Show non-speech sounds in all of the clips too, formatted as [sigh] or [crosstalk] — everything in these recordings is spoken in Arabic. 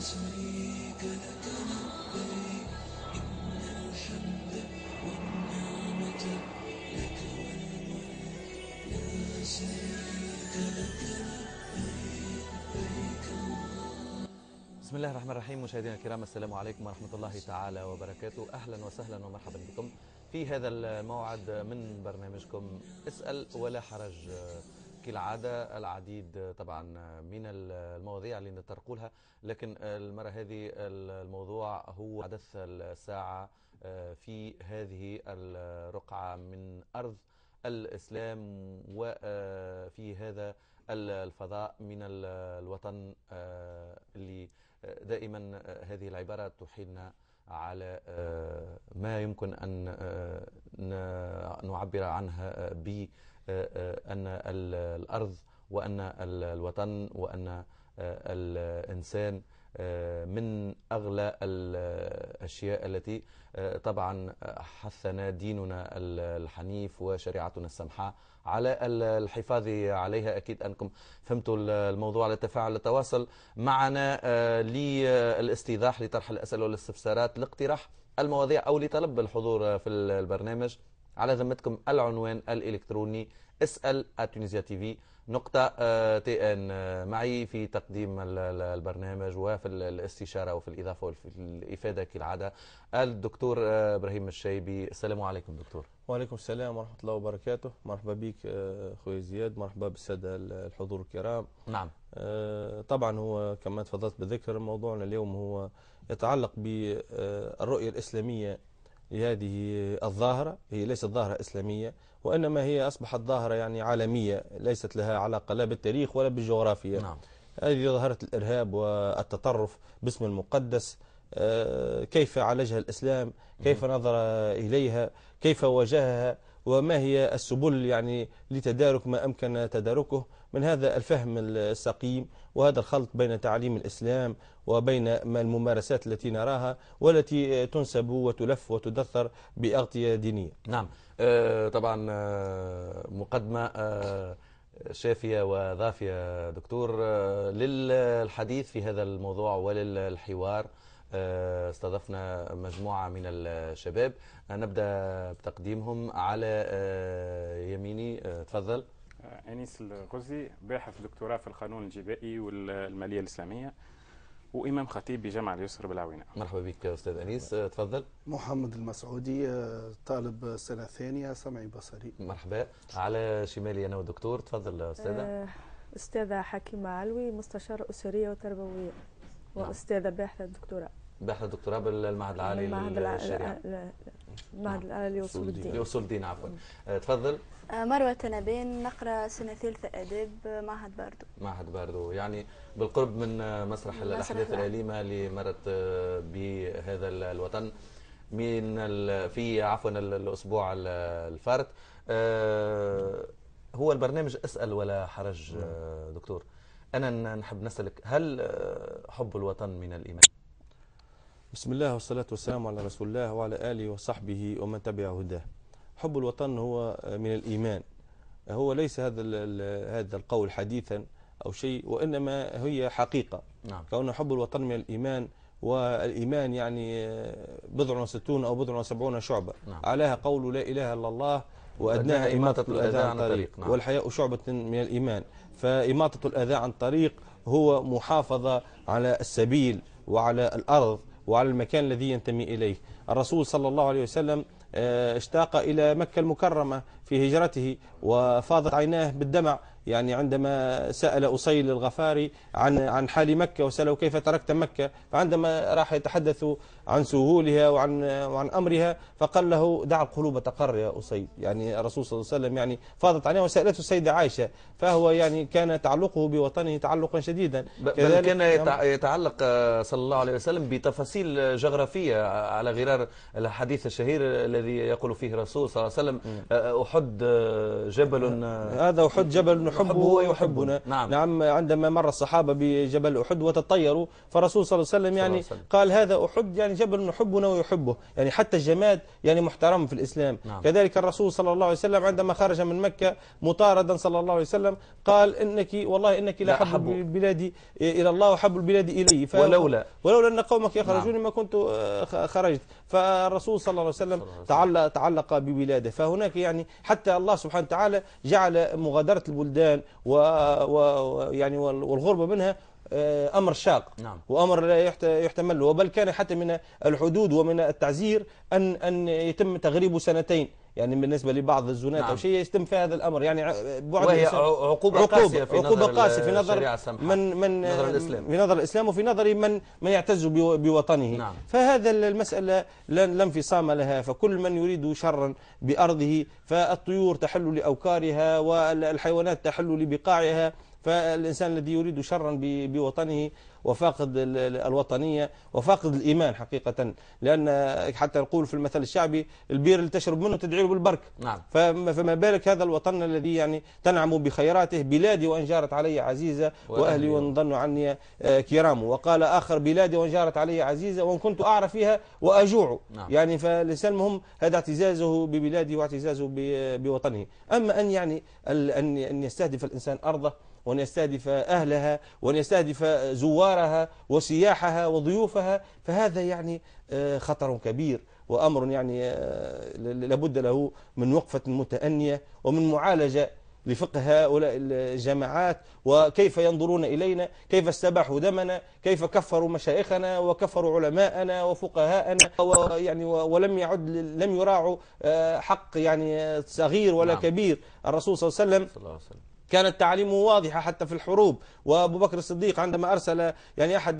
شريك لك لبيك إن الحمد والنعمة لك والملك لا شريك لك لبيك بسم الله الرحمن الرحيم مشاهدينا الكرام السلام عليكم ورحمة الله تعالى وبركاته أهلا وسهلا ومرحبا بكم في هذا الموعد من برنامجكم اسأل ولا حرج كالعادة العديد طبعا من المواضيع اللي نترقوا لها لكن المرة هذه الموضوع هو حدث الساعة آه، في هذه الرقعة من أرض الإسلام وفي آه، هذا الفضاء من الوطن آه، اللي دائما هذه العبارة تحيلنا على ما يمكن أن نعبر عنها ب آه، آه، أن الأرض وأن الوطن وأن آه، الإنسان من أغلى الأشياء التي طبعا حثنا ديننا الحنيف وشريعتنا السمحة على الحفاظ عليها أكيد أنكم فهمتوا الموضوع على التفاعل التواصل معنا للاستيضاح لطرح الأسئلة والاستفسارات لاقتراح المواضيع أو لطلب الحضور في البرنامج على ذمتكم العنوان الإلكتروني اسأل تونيزيا تي في نقطة آه، تي ان آه، معي في تقديم البرنامج وفي الاستشارة وفي الإضافة وفي الإفادة كالعادة الدكتور آه، إبراهيم الشيبي السلام عليكم دكتور وعليكم السلام ورحمة الله وبركاته مرحبا بك خويا زياد مرحبا بالسادة الحضور الكرام نعم طبعا هو كما تفضلت بذكر موضوعنا اليوم هو يتعلق بالرؤية الإسلامية لهذه الظاهرة هي ليست ظاهرة إسلامية وإنما هي أصبحت ظاهرة يعني عالمية ليست لها علاقة لا بالتاريخ ولا بالجغرافيا نعم. هذه ظاهرة الإرهاب والتطرف باسم المقدس آه، كيف عالجها الإسلام كيف نظر إليها كيف واجهها وما هي السبل يعني لتدارك ما أمكن تداركه من هذا الفهم السقيم وهذا الخلط بين تعليم الإسلام وبين الممارسات التي نراها والتي تنسب وتلف وتدثر بأغطية دينية نعم آه، طبعا آه، مقدمة آه، شافية وظافية دكتور للحديث في هذا الموضوع وللحوار استضفنا مجموعة من الشباب نبدأ بتقديمهم على يميني تفضل أنيس الغزي باحث دكتوراه في القانون الجبائي والمالية الإسلامية وامام خطيب بجامعه اليسر بالعوينه. مرحبا بك استاذ انيس تفضل. محمد المسعودي طالب سنه ثانيه سمعي بصري. مرحبا على شمالي انا والدكتور تفضل استاذه. آه، استاذه حكيمه علوي مستشاره اسريه وتربويه نعم. واستاذه باحثه دكتوراه. باحثه دكتوراه بالمعهد العالي للشريعه. المعهد نعم. العالي لاصول الدين. لاصول الدين عفوا. آه، تفضل. مروة تنابين نقرا سنة ثالثة آداب معهد باردو معهد باردو يعني بالقرب من مسرح, مسرح الأحداث الأليمة اللي مرت بهذا الوطن من في عفوا الأسبوع الفارت آه، هو البرنامج اسأل ولا حرج آه، دكتور أنا نحب نسألك هل آه، حب الوطن من الإيمان؟ بسم الله والصلاة والسلام على رسول الله وعلى آله وصحبه ومن تبع هداه حب الوطن هو آه، من الإيمان هو ليس هذا هذا القول حديثا أو شيء وإنما هي حقيقة نعم. كون حب الوطن من الإيمان والإيمان يعني آه، بضع وستون أو بضع وسبعون شعبة نعم. عليها قول لا إله إلا الله وأدناها إماطة الأذى عن طريق نعم. والحياء شعبة من الإيمان فإماطة الأذى عن طريق هو محافظة على السبيل وعلى الأرض وعلى المكان الذي ينتمي إليه الرسول صلى الله عليه وسلم آه، اشتاق إلى مكة المكرمة في هجرته وفاضت عيناه بالدمع يعني عندما سأل أصيل الغفاري عن عن حال مكة وسأله كيف تركت مكة فعندما راح يتحدث عن سهولها وعن وعن أمرها فقال له دع القلوب تقر يا أسيد يعني الرسول صلى الله عليه وسلم يعني فاضت عليه وسألته السيدة عائشة فهو يعني كان تعلقه بوطنه تعلقا شديدا بل كان يتعلق آه، صلى الله عليه وسلم بتفاصيل جغرافية آه، على غرار الحديث الشهير الذي يقول فيه الرسول صلى الله عليه وسلم آه، أحد جبل هذا أحد جبل نحبه ويحبنا نعم. نعم عندما مر الصحابة بجبل أحد وتطيروا فالرسول صلى الله عليه وسلم يعني قال هذا أحد يعني جبر نحبنا ويحبه يعني حتى الجماد يعني محترم في الإسلام نعم. كذلك الرسول صلى الله عليه وسلم عندما خرج من مكة مطاردا صلى الله عليه وسلم قال إنك والله إنك لا حب بلادي إلى الله وحب البلاد إلي ف... ولولا ولولا أن قومك نعم. يخرجون نعم. ما كنت آه، خرجت فالرسول صلى الله عليه وسلم تعلق, تعلق ببلاده فهناك يعني حتى الله سبحانه وتعالى جعل مغادرة البلدان و... و... يعني والغربة منها آه، امر شاق نعم. وامر لا يحتمل وبل كان حتى من الحدود ومن التعزير ان ان يتم تغريبه سنتين يعني بالنسبه لبعض الزنات نعم. او شيء يتم في هذا الامر يعني بعد وهي عقوبه قاسيه في عقوبة قاسية في نظر من من نظر الاسلام في نظر الاسلام وفي نظر من من يعتز بوطنه نعم. فهذا المساله لا انفصام لها فكل من يريد شرا بارضه فالطيور تحل لاوكارها والحيوانات تحل لبقاعها فالإنسان الذي يريد شرا بوطنه وفاقد الوطنية وفاقد الإيمان حقيقة لأن حتى نقول في المثل الشعبي البير اللي تشرب منه تدعي له بالبرك نعم. فما بالك هذا الوطن الذي يعني تنعم بخيراته بلادي وأن جارت علي عزيزة وأهلي وأن ظنوا عني آه، كرام وقال آخر بلادي وأن جارت علي عزيزة وأن كنت أعرف فيها وأجوع نعم. يعني فالإنسان المهم هذا اعتزازه ببلاده واعتزازه بوطنه أما أن يعني أن يستهدف الإنسان أرضه وأن يستهدف أهلها وأن يستهدف زوارها وسياحها وضيوفها فهذا يعني آه، خطر كبير وأمر يعني آه، لابد له من وقفة متأنية ومن معالجة لفقه هؤلاء الجماعات وكيف ينظرون إلينا كيف استباحوا دمنا كيف كفروا مشايخنا وكفروا علماءنا وفقهاءنا ويعني ولم يعد لم يراعوا آه، حق يعني صغير ولا نعم. كبير الرسول صلى الله عليه وسلم كانت تعاليمه واضحة حتى في الحروب وأبو بكر الصديق عندما أرسل يعني أحد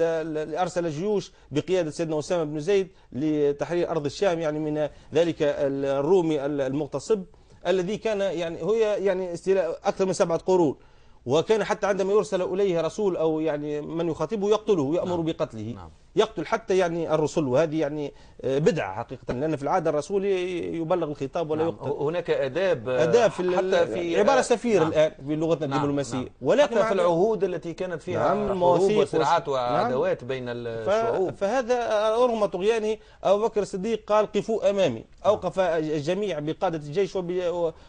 أرسل جيوش بقيادة سيدنا أسامة بن زيد لتحرير أرض الشام يعني من ذلك الرومي المغتصب الذي كان يعني هي يعني استيلاء أكثر من سبعة قرون وكان حتى عندما يرسل إليه رسول أو يعني من يخاطبه يقتله يأمر نعم. بقتله نعم. يقتل حتى يعني الرسل وهذه يعني آه، بدعة حقيقة لأن في العاده الرسول يبلغ الخطاب ولا نعم. يقتل هناك آداب آه، آداب في حتى في يعني عبارة سفير نعم. الآن في لغتنا نعم. الدبلوماسية نعم. ولكن حتى في العهود التي كانت فيها نعم. مواثيق وصراعات وعدوات نعم. بين الشعوب فهذا رغم طغيانه أبو بكر الصديق قال قفوا أمامي أوقف نعم. الجميع بقادة الجيش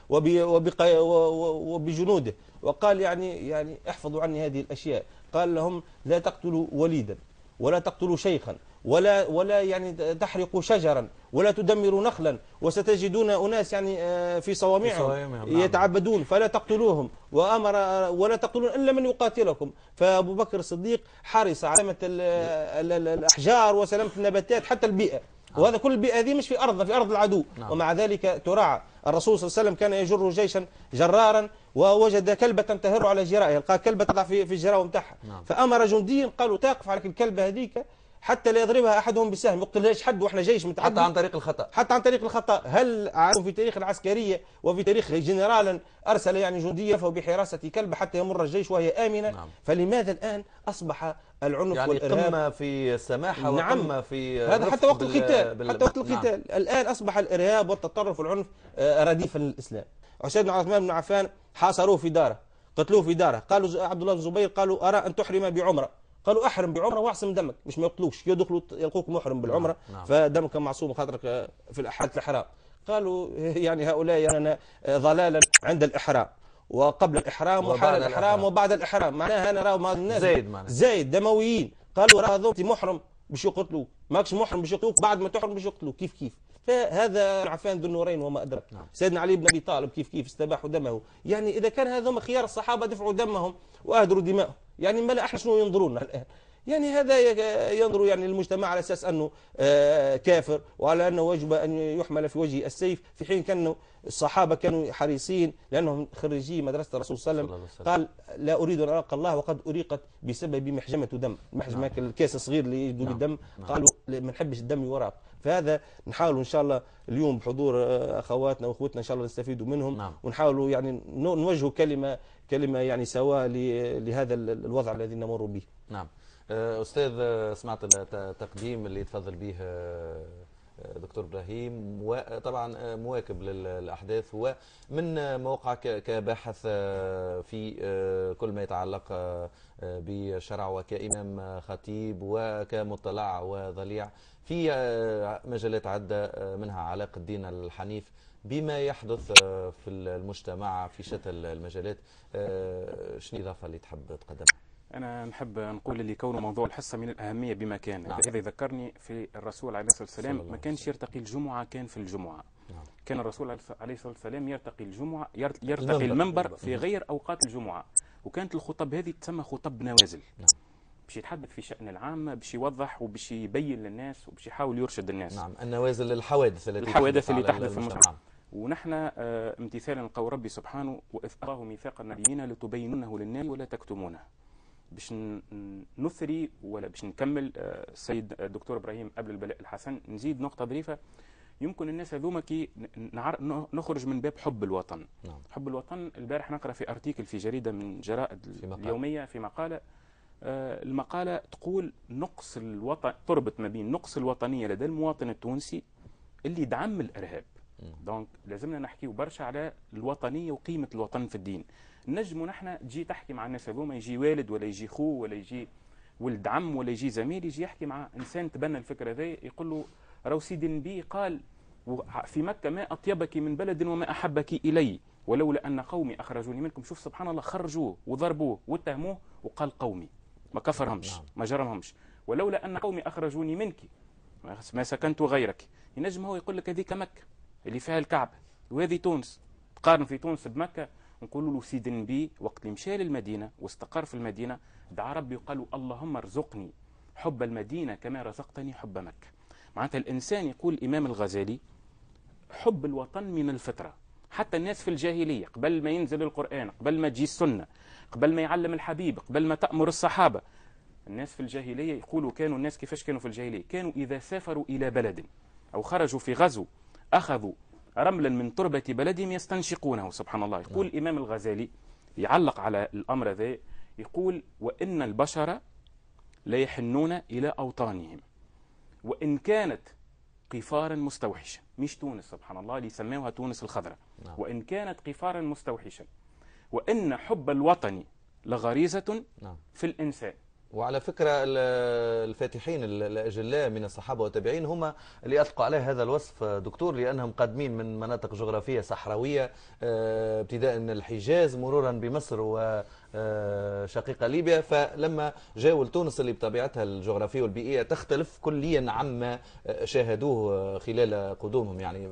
وبجنوده وقال يعني يعني احفظوا عني هذه الأشياء قال لهم لا تقتلوا وليدا ولا تقتلوا شيخا ولا ولا يعني تحرق شجرا ولا تدمر نخلا وستجدون أناس يعني آه، في صوامعهم نعم. يتعبدون فلا تقتلوهم وأمر آه، ولا تقتلون إلا من يقاتلكم فأبو بكر الصديق حرص على سلامة الأحجار وسلامة النباتات حتى البيئة نعم. وهذا كل البيئة هذه مش في أرضنا في أرض العدو نعم. ومع ذلك تراعى الرسول صلى الله عليه وسلم كان يجر جيشا جرارا ووجد كلبة تهر على جرائه لقى كلبة تضع في في الجراوم نعم. فأمر جنديا قالوا تقف على الكلبة هذيك حتى لا يضربها احدهم بسهم يقتل ليش حد واحنا جيش متعدد حتى عن طريق الخطا حتى عن طريق الخطا هل في تاريخ العسكريه وفي تاريخ جنرالا ارسل يعني جنديا بحراسه كلب حتى يمر الجيش وهي امنه نعم. فلماذا الان اصبح العنف يعني والارهاب قمه في السماحه نعم. وقمه في هذا حتى وقت القتال بال... حتى وقت نعم. القتال نعم. الان اصبح الارهاب والتطرف والعنف آه، رديفا للاسلام عثمان بن عثمان بن عفان حاصروه في داره قتلوه في داره قالوا عبد الله بن الزبير قالوا ارى ان تحرم بعمره قالوا احرم بعمره واعصم دمك مش ما يقتلوش يدخلوا يلقوك محرم بالعمره نعم. نعم. فدمك معصوم خاطرك آه، في حاله الاحرام قالوا [laughs] يعني هؤلاء يرون يعني آه، ضلالا عند الاحرام وقبل الاحرام وحال الإحرام, وبعد الاحرام معناها انا راهو مع الناس زايد معناها زايد دمويين قالوا راه هذوك محرم باش يقتلوك ماكش محرم باش يقتلوك بعد ما تحرم باش يقتلوك كيف كيف فهذا عفان ذو النورين وما أدرك نعم. سيدنا علي بن أبي طالب كيف كيف استباحوا دمه يعني إذا كان هذوما خيار الصحابة دفعوا دمهم وأهدروا دمائهم يعني الملأ احنا شنو ينظروا لنا الان يعني هذا ينظر يعني المجتمع على أساس أنه آه، كافر وعلى أنه وجب أن يحمل في وجه السيف في حين كان الصحابة كانوا حريصين لأنهم خريجي مدرسة الرسول صلى الله عليه وسلم قال لا أريد أن ألقى الله وقد أريقت بسبب محجمة دم محجمة نعم. الكاس الصغير اللي يدو نعم. الدم نعم. قالوا ما نحبش الدم يورق فهذا نحاولوا ان شاء الله اليوم بحضور آه، اخواتنا واخوتنا ان شاء الله نستفيدوا منهم نعم. ونحاولوا يعني نوجهوا كلمه كلمه يعني سواء لهذا الوضع الذي نمر به نعم آه، استاذ آه، سمعت التقديم اللي تفضل به دكتور ابراهيم وطبعا مواكب للاحداث ومن موقعك كباحث في كل ما يتعلق بشرع وكامام خطيب وكمطلع وضليع في آه، مجالات عدة آه، منها علاقة الدين الحنيف بما يحدث آه، في المجتمع في شتى المجالات شنو الإضافة اللي تحب تقدمها؟ أنا نحب نقول اللي كون موضوع الحصة من الأهمية بما كان نعم. هذا يذكرني في الرسول عليه الصلاة والسلام ما كانش يرتقي الجمعة كان في الجمعة نعم. كان الرسول عليه الصلاة والسلام يرتقي الجمعة يرتقي المنبر, المنبر في غير أوقات الجمعة وكانت الخطب هذه تسمى خطب نوازل نعم. باش يتحدث في شأن العام باش يوضح وباش يبين للناس وباش يحاول يرشد الناس نعم النوازل الحوادث التي الحوادث اللي تحدث في المجتمع ونحن آه، امتثالا لقول ربي سبحانه وإذ الله ميثاق النبيين لتبينونه للناس ولا تكتمونه باش نثري ولا باش نكمل السيد آه، الدكتور ابراهيم قبل البلاء الحسن نزيد نقطه ظريفه يمكن الناس هذوما كي نخرج من باب حب الوطن نعم. حب الوطن البارح نقرا في ارتيكل في جريده من جرائد في اليوميه في مقاله آه، المقالة تقول نقص الوطن تربط ما بين نقص الوطنية لدى المواطن التونسي اللي دعم الإرهاب دونك لازمنا نحكيو برشا على الوطنية وقيمة الوطن في الدين نجموا نحن تجي تحكي مع الناس هذوما يجي والد ولا يجي خو ولا يجي ولد عم ولا يجي زميل يجي يحكي مع انسان تبنى الفكره ذي يقول له راهو سيدي النبي قال في مكه ما اطيبك من بلد وما احبك الي ولولا ان قومي اخرجوني منكم شوف سبحان الله خرجوه وضربوه واتهموه وقال قومي ما كفرهمش نعم. ما جرمهمش ولولا أن قومي أخرجوني منك ما سكنت غيرك ينجم هو يقول لك هذيك مكة اللي فيها الكعبة وهذه تونس تقارن في تونس بمكة نقول له سيد النبي وقت اللي مشى للمدينة واستقر في المدينة دعا ربي وقال اللهم ارزقني حب المدينة كما رزقتني حب مكة معناتها الإنسان يقول الإمام الغزالي حب الوطن من الفطرة حتى الناس في الجاهلية قبل ما ينزل القرآن قبل ما تجي السنة قبل ما يعلم الحبيب قبل ما تأمر الصحابة الناس في الجاهلية يقولوا كانوا الناس كيفاش كانوا في الجاهلية كانوا إذا سافروا إلى بلد أو خرجوا في غزو أخذوا رملا من تربة بلدهم يستنشقونه سبحان الله يقول نعم. الإمام الغزالي يعلق على الأمر ذا يقول وإن البشر لا يحنون إلى أوطانهم وإن كانت قفارا مستوحشا مش تونس سبحان الله اللي سماوها تونس الخضراء نعم. وإن كانت قفارا مستوحشا وإن حب الوطن لغريزة نعم. في الإنسان وعلى فكرة الفاتحين الأجلاء من الصحابة والتابعين هم اللي أطلقوا عليه هذا الوصف دكتور لأنهم قادمين من مناطق جغرافية صحراوية آه، ابتداء من الحجاز مرورا بمصر و آه، شقيقة ليبيا فلما جاوا لتونس اللي بطبيعتها الجغرافية والبيئية تختلف كليا عما شاهدوه خلال قدومهم يعني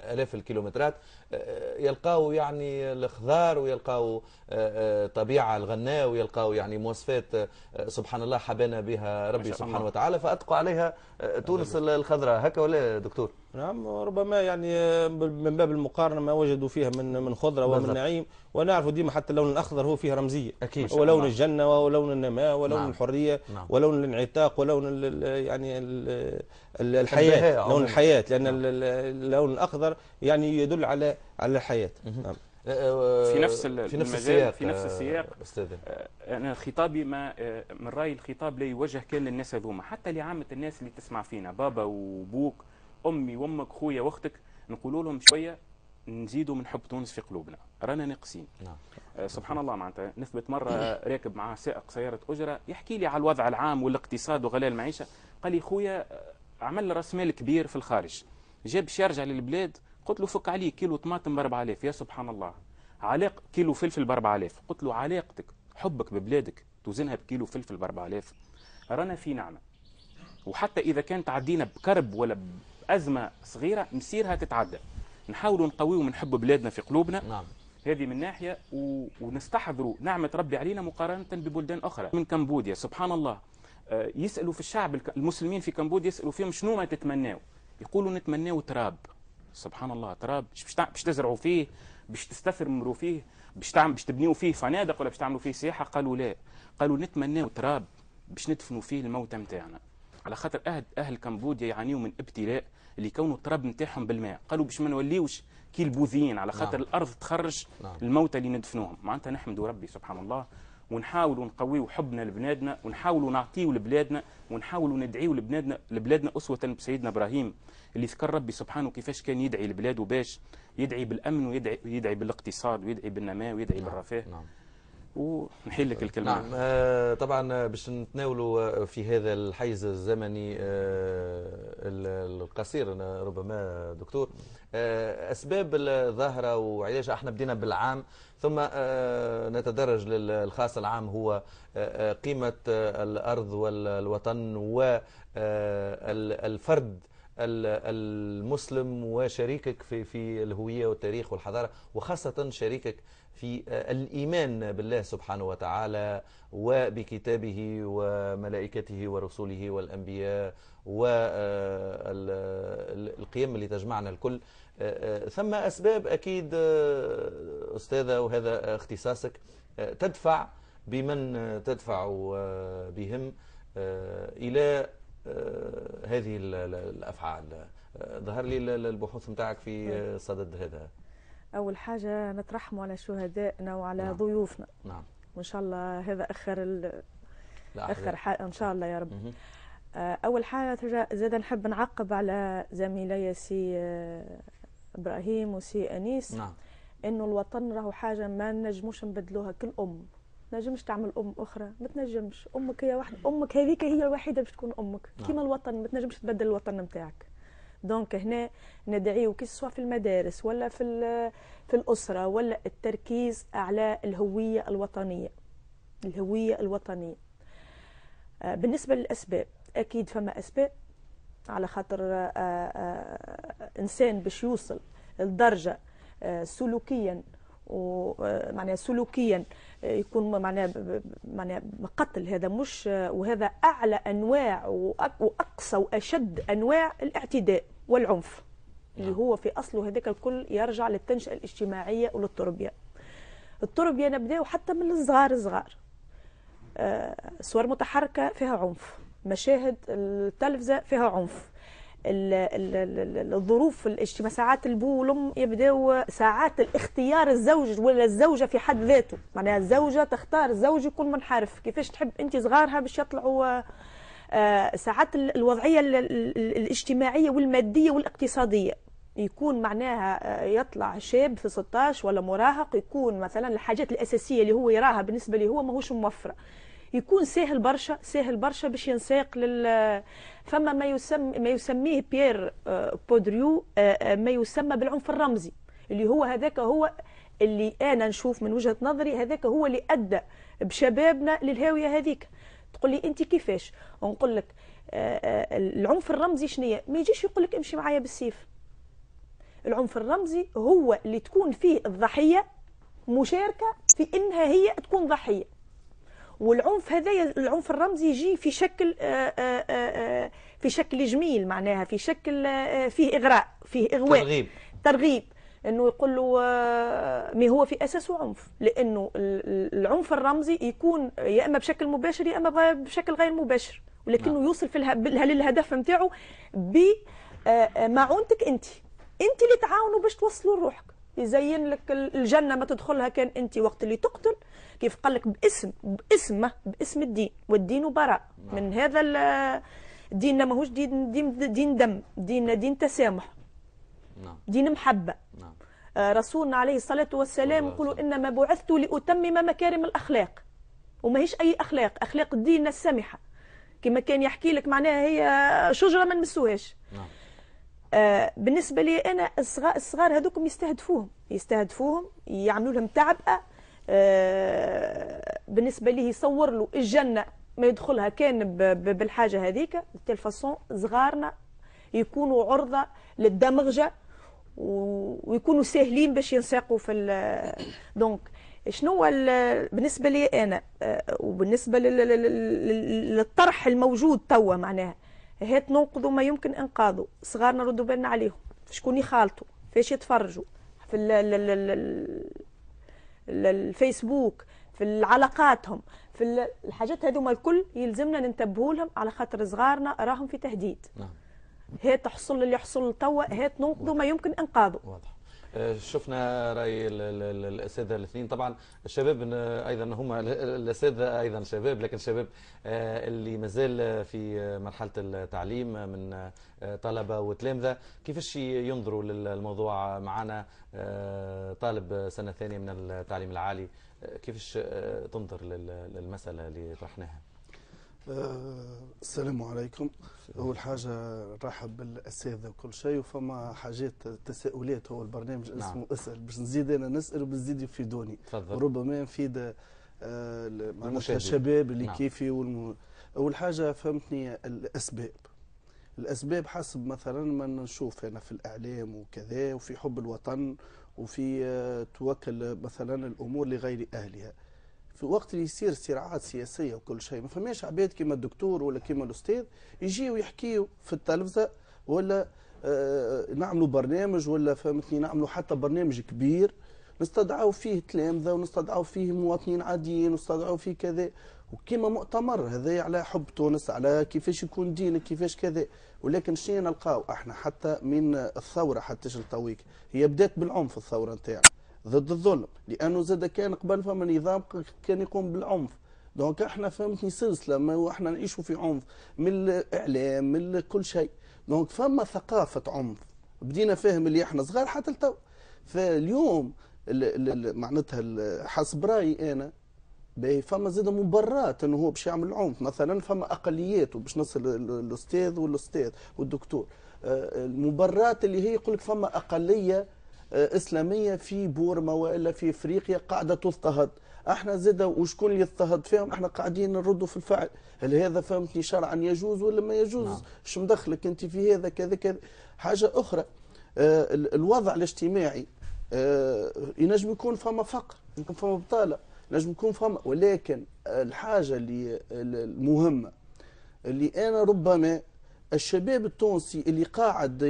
آلاف الكيلومترات آه، يلقاو يعني الخضار ويلقاو آه، طبيعة الغناء ويلقاو يعني مواصفات سبحان الله حبانا بها ربي سبحانه وتعالى فأتقوا عليها تونس الخضراء هكا ولا دكتور نعم ربما يعني آه، من باب المقارنه ما وجدوا فيها من من خضره ومن نعيم ونعرف ديما حتى اللون الاخضر هو فيه رمزيه اكيد ولون الجنه ولون النماء ولون نعم. الحريه نعم. ولون الانعتاق ولون يعني الحياه لون الحياه لان نعم. اللون الاخضر يعني يدل على على الحياه نعم. أه، أه، في نفس في نفس السياق في نفس السياق انا خطابي ما من رايي الخطاب لا يوجه كان للناس هذوما حتى لعامه الناس اللي تسمع فينا بابا وبوك امي وامك خويا واختك نقولوا لهم شويه نزيدوا من حب تونس في قلوبنا رانا ناقصين نعم. آه سبحان الله معناتها نثبت مره راكب مع سائق سياره اجره يحكي لي على الوضع العام والاقتصاد وغلاء المعيشه قال لي خويا آه، عمل راس مال كبير في الخارج جاب باش يرجع للبلاد قلت له فك عليه كيلو طماطم ب 4000 يا سبحان الله علاق كيلو فلفل ب 4000 قلت له علاقتك حبك ببلادك توزنها بكيلو فلفل ب 4000 رانا في نعمه وحتى اذا كان تعدينا بكرب ولا أزمة صغيرة مسيرها تتعدى نحاولوا من حب بلادنا في قلوبنا نعم. هذه من ناحية و... ونستحضروا نعمة ربي علينا مقارنة ببلدان أخرى من كمبوديا سبحان الله آه، يسألوا في الشعب المسلمين في كمبوديا يسألوا فيهم شنو ما تتمناو يقولوا نتمناو تراب سبحان الله تراب باش تزرعوا فيه باش تستثمروا فيه باش تعمل باش تبنيوا فيه فنادق ولا باش تعملوا فيه سياحه قالوا لا قالوا نتمناو تراب باش ندفنوا فيه الموتى نتاعنا على خاطر اهل اهل كمبوديا يعانيوا من ابتلاء اللي كونوا التراب نتاعهم بالماء قالوا باش ما نوليوش كي البوذيين على خاطر نعم. الارض تخرج نعم. الموتى اللي ندفنوهم معناتها نحمدوا ربي سبحان الله ونحاولوا نقويوا حبنا لبلادنا ونحاولوا نعطيو لبلادنا ونحاولوا ندعيو لبلادنا لبلادنا اسوه بسيدنا ابراهيم اللي ذكر ربي سبحانه كيفاش كان يدعي لبلاده باش يدعي بالامن ويدعي يدعي بالاقتصاد ويدعي بالنماء ويدعي نعم. بالرفاه نعم. ونحيل لك الكلمه نعم آه طبعا باش نتناولوا آه، في هذا الحيز الزمني آه القصير ربما دكتور آه اسباب الظاهره وعلاجها احنا بدينا بالعام ثم آه، نتدرج للخاص العام هو آه، قيمه الارض والوطن والفرد المسلم وشريكك في في الهويه والتاريخ والحضاره وخاصه شريكك في آه، الإيمان بالله سبحانه وتعالى وبكتابه وملائكته ورسوله والأنبياء والقيم آه، اللي تجمعنا الكل آه، ثم أسباب أكيد أستاذة وهذا اختصاصك تدفع بمن تدفع بهم إلى هذه الأفعال ظهر لي البحوث متاعك في صدد هذا أول حاجة نترحموا على شهدائنا وعلى نعم. ضيوفنا نعم وإن شاء الله هذا آخر ال... آخر حاجة إن شاء الله يا رب آه، أول حاجة زاد نحب نعقب على زميلي سي آه، إبراهيم وسي أنيس نعم إنه الوطن راهو حاجة ما نجموش نبدلوها كل أم نجمش تعمل ام اخرى ما تنجمش امك هي واحده امك هذيك هي الوحيده باش تكون امك نعم. كيما الوطن ما تنجمش تبدل الوطن نتاعك دونك هنا ندعيه كي سوا في المدارس ولا في في الاسره ولا التركيز على الهويه الوطنيه الهويه الوطنيه آه، بالنسبه للاسباب اكيد فما اسباب على خاطر آه، آه، انسان باش يوصل لدرجه سلوكيا ومعناها سلوكيا يكون معناها معناها قتل هذا مش وهذا اعلى انواع واقصى واشد انواع الاعتداء والعنف اللي نعم. هو في اصله هذاك الكل يرجع للتنشئه الاجتماعيه وللتربيه التربيه نبداو حتى من الصغار الصغار آه، صور متحركه فيها عنف مشاهد التلفزه فيها عنف الظروف الاجتماع ساعات البو والام يبداو ساعات الاختيار الزوج ولا الزوجه في حد ذاته معناها الزوجه تختار الزوج يكون منحرف كيفاش تحب انت صغارها باش يطلعوا آه، ساعات الوضعيه الاجتماعيه والماديه والاقتصاديه يكون معناها آه، يطلع شاب في 16 ولا مراهق يكون مثلا الحاجات الاساسيه اللي هو يراها بالنسبه لي هو ماهوش موفره يكون ساهل برشا ساهل برشا باش ينساق لل فما ما يسمى ما يسميه بيير آه، بودريو ما يسمى بالعنف الرمزي اللي هو هذاك هو اللي انا نشوف من وجهه نظري هذاك هو اللي ادى بشبابنا للهاويه هذيك تقول لي انت كيفاش ونقول لك آه، آه، العنف الرمزي شنو ما يجيش يقول لك امشي معايا بالسيف العنف الرمزي هو اللي تكون فيه الضحيه مشاركه في انها هي تكون ضحيه والعنف هذايا العنف الرمزي يجي في شكل آه، في شكل جميل معناها في شكل فيه اغراء فيه اغواء ترغيب ترغيب انه يقول له آه، ما هو في اساسه عنف لانه العنف الرمزي يكون يا اما بشكل مباشر يا اما بشكل غير مباشر ولكنه نعم. يوصل في للهدف نتاعه بمعونتك آه، آه، انت انت اللي تعاونه باش توصلوا لروحك يزين لك الجنة ما تدخلها كان أنت وقت اللي تقتل كيف قال لك باسم باسمه باسم الدين والدين براء نعم. من هذا ديننا ماهوش دين دين دم ديننا دين تسامح نعم. دين محبة نعم. آه، رسولنا عليه الصلاة والسلام يقولوا إنما بعثت لأتمم مكارم الأخلاق وما هيش أي أخلاق أخلاق الدين السامحة كما كان يحكي لك معناها هي شجرة ما نمسوهاش نعم. آه بالنسبة لي أنا الصغار, الصغار هذوكم يستهدفوهم يستهدفوهم يعملوا لهم تعبئة آه بالنسبة لي يصور له الجنة ما يدخلها كان بالحاجة هذيك التلفاسون صغارنا يكونوا عرضة للدمغجة ويكونوا ساهلين باش ينساقوا في دونك شنو بالنسبه لي انا آه، وبالنسبه للطرح الموجود توا معناها هات ننقذوا ما يمكن انقاذه صغارنا ردوا بالنا عليهم شكون يخالطوا فاش يتفرجوا في الفيسبوك في علاقاتهم في الحاجات هذوما الكل يلزمنا ننتبهوا لهم على خاطر صغارنا راهم في تهديد نعم. هات حصل اللي حصل توا هات ننقذوا ما يمكن انقاذه واضح آه، شفنا راي الاساتذه الاثنين طبعا الشباب ايضا هم الاساتذه ايضا شباب لكن الشباب آه، اللي مازال في مرحله التعليم من آه، طلبه وتلامذه كيفاش ينظروا للموضوع معنا طالب سنه ثانيه من التعليم العالي كيفاش تنظر للمساله اللي طرحناها السلام عليكم اول حاجه نرحب بالاساتذه وكل شيء وفما حاجات تساؤلات هو البرنامج نعم. اسمه اسال باش نزيد انا نسال وبزيد يفيدوني تفضل وربما نفيد آه، معناتها الشباب اللي نعم. كيفي والم... اول حاجه فهمتني الاسباب الاسباب حسب مثلا ما نشوف انا في الاعلام وكذا وفي حب الوطن وفي آه، توكل مثلا الامور لغير اهلها في وقت اللي يصير صراعات سياسيه وكل شيء ما فماش عباد كيما الدكتور ولا كيما الاستاذ يجيو يحكيو في التلفزه ولا آه، نعملوا برنامج ولا فهمتني نعملوا حتى برنامج كبير نستدعوا فيه تلامذه ونستدعوا فيه مواطنين عاديين ونستدعوا فيه كذا وكيما مؤتمر هذا على حب تونس على كيفاش يكون دينك كيفاش كذا ولكن شنو نلقاو احنا حتى من الثوره حتى لتويك هي بدات بالعنف الثوره نتاعنا ضد الظلم لانه زاد كان قبل فما نظام كان يقوم بالعنف دونك احنا فهمتني سلسله ما احنا نعيشوا في عنف من الاعلام من كل شيء دونك فما ثقافه عنف بدينا فاهم اللي احنا صغار حتى لتو فاليوم معناتها حسب رايي انا باهي فما زاد مبررات انه هو باش يعمل عنف مثلا فما اقليات وباش نصل الاستاذ والاستاذ والدكتور آه، المبررات اللي هي يقول لك فما اقليه آه، اسلاميه في بورما والا في افريقيا قاعده تضطهد احنا زاد وشكون اللي يضطهد فيهم احنا قاعدين نردوا في الفعل هل هذا فهمتني شرعا يجوز ولا ما يجوز نعم. اش مدخلك انت في هذا كذا كذا حاجه اخرى آه، الوضع الاجتماعي آه، ينجم يكون فما فقر يكون فما بطاله ينجم يكون فما ولكن الحاجه اللي المهمه اللي انا ربما الشباب التونسي اللي قاعد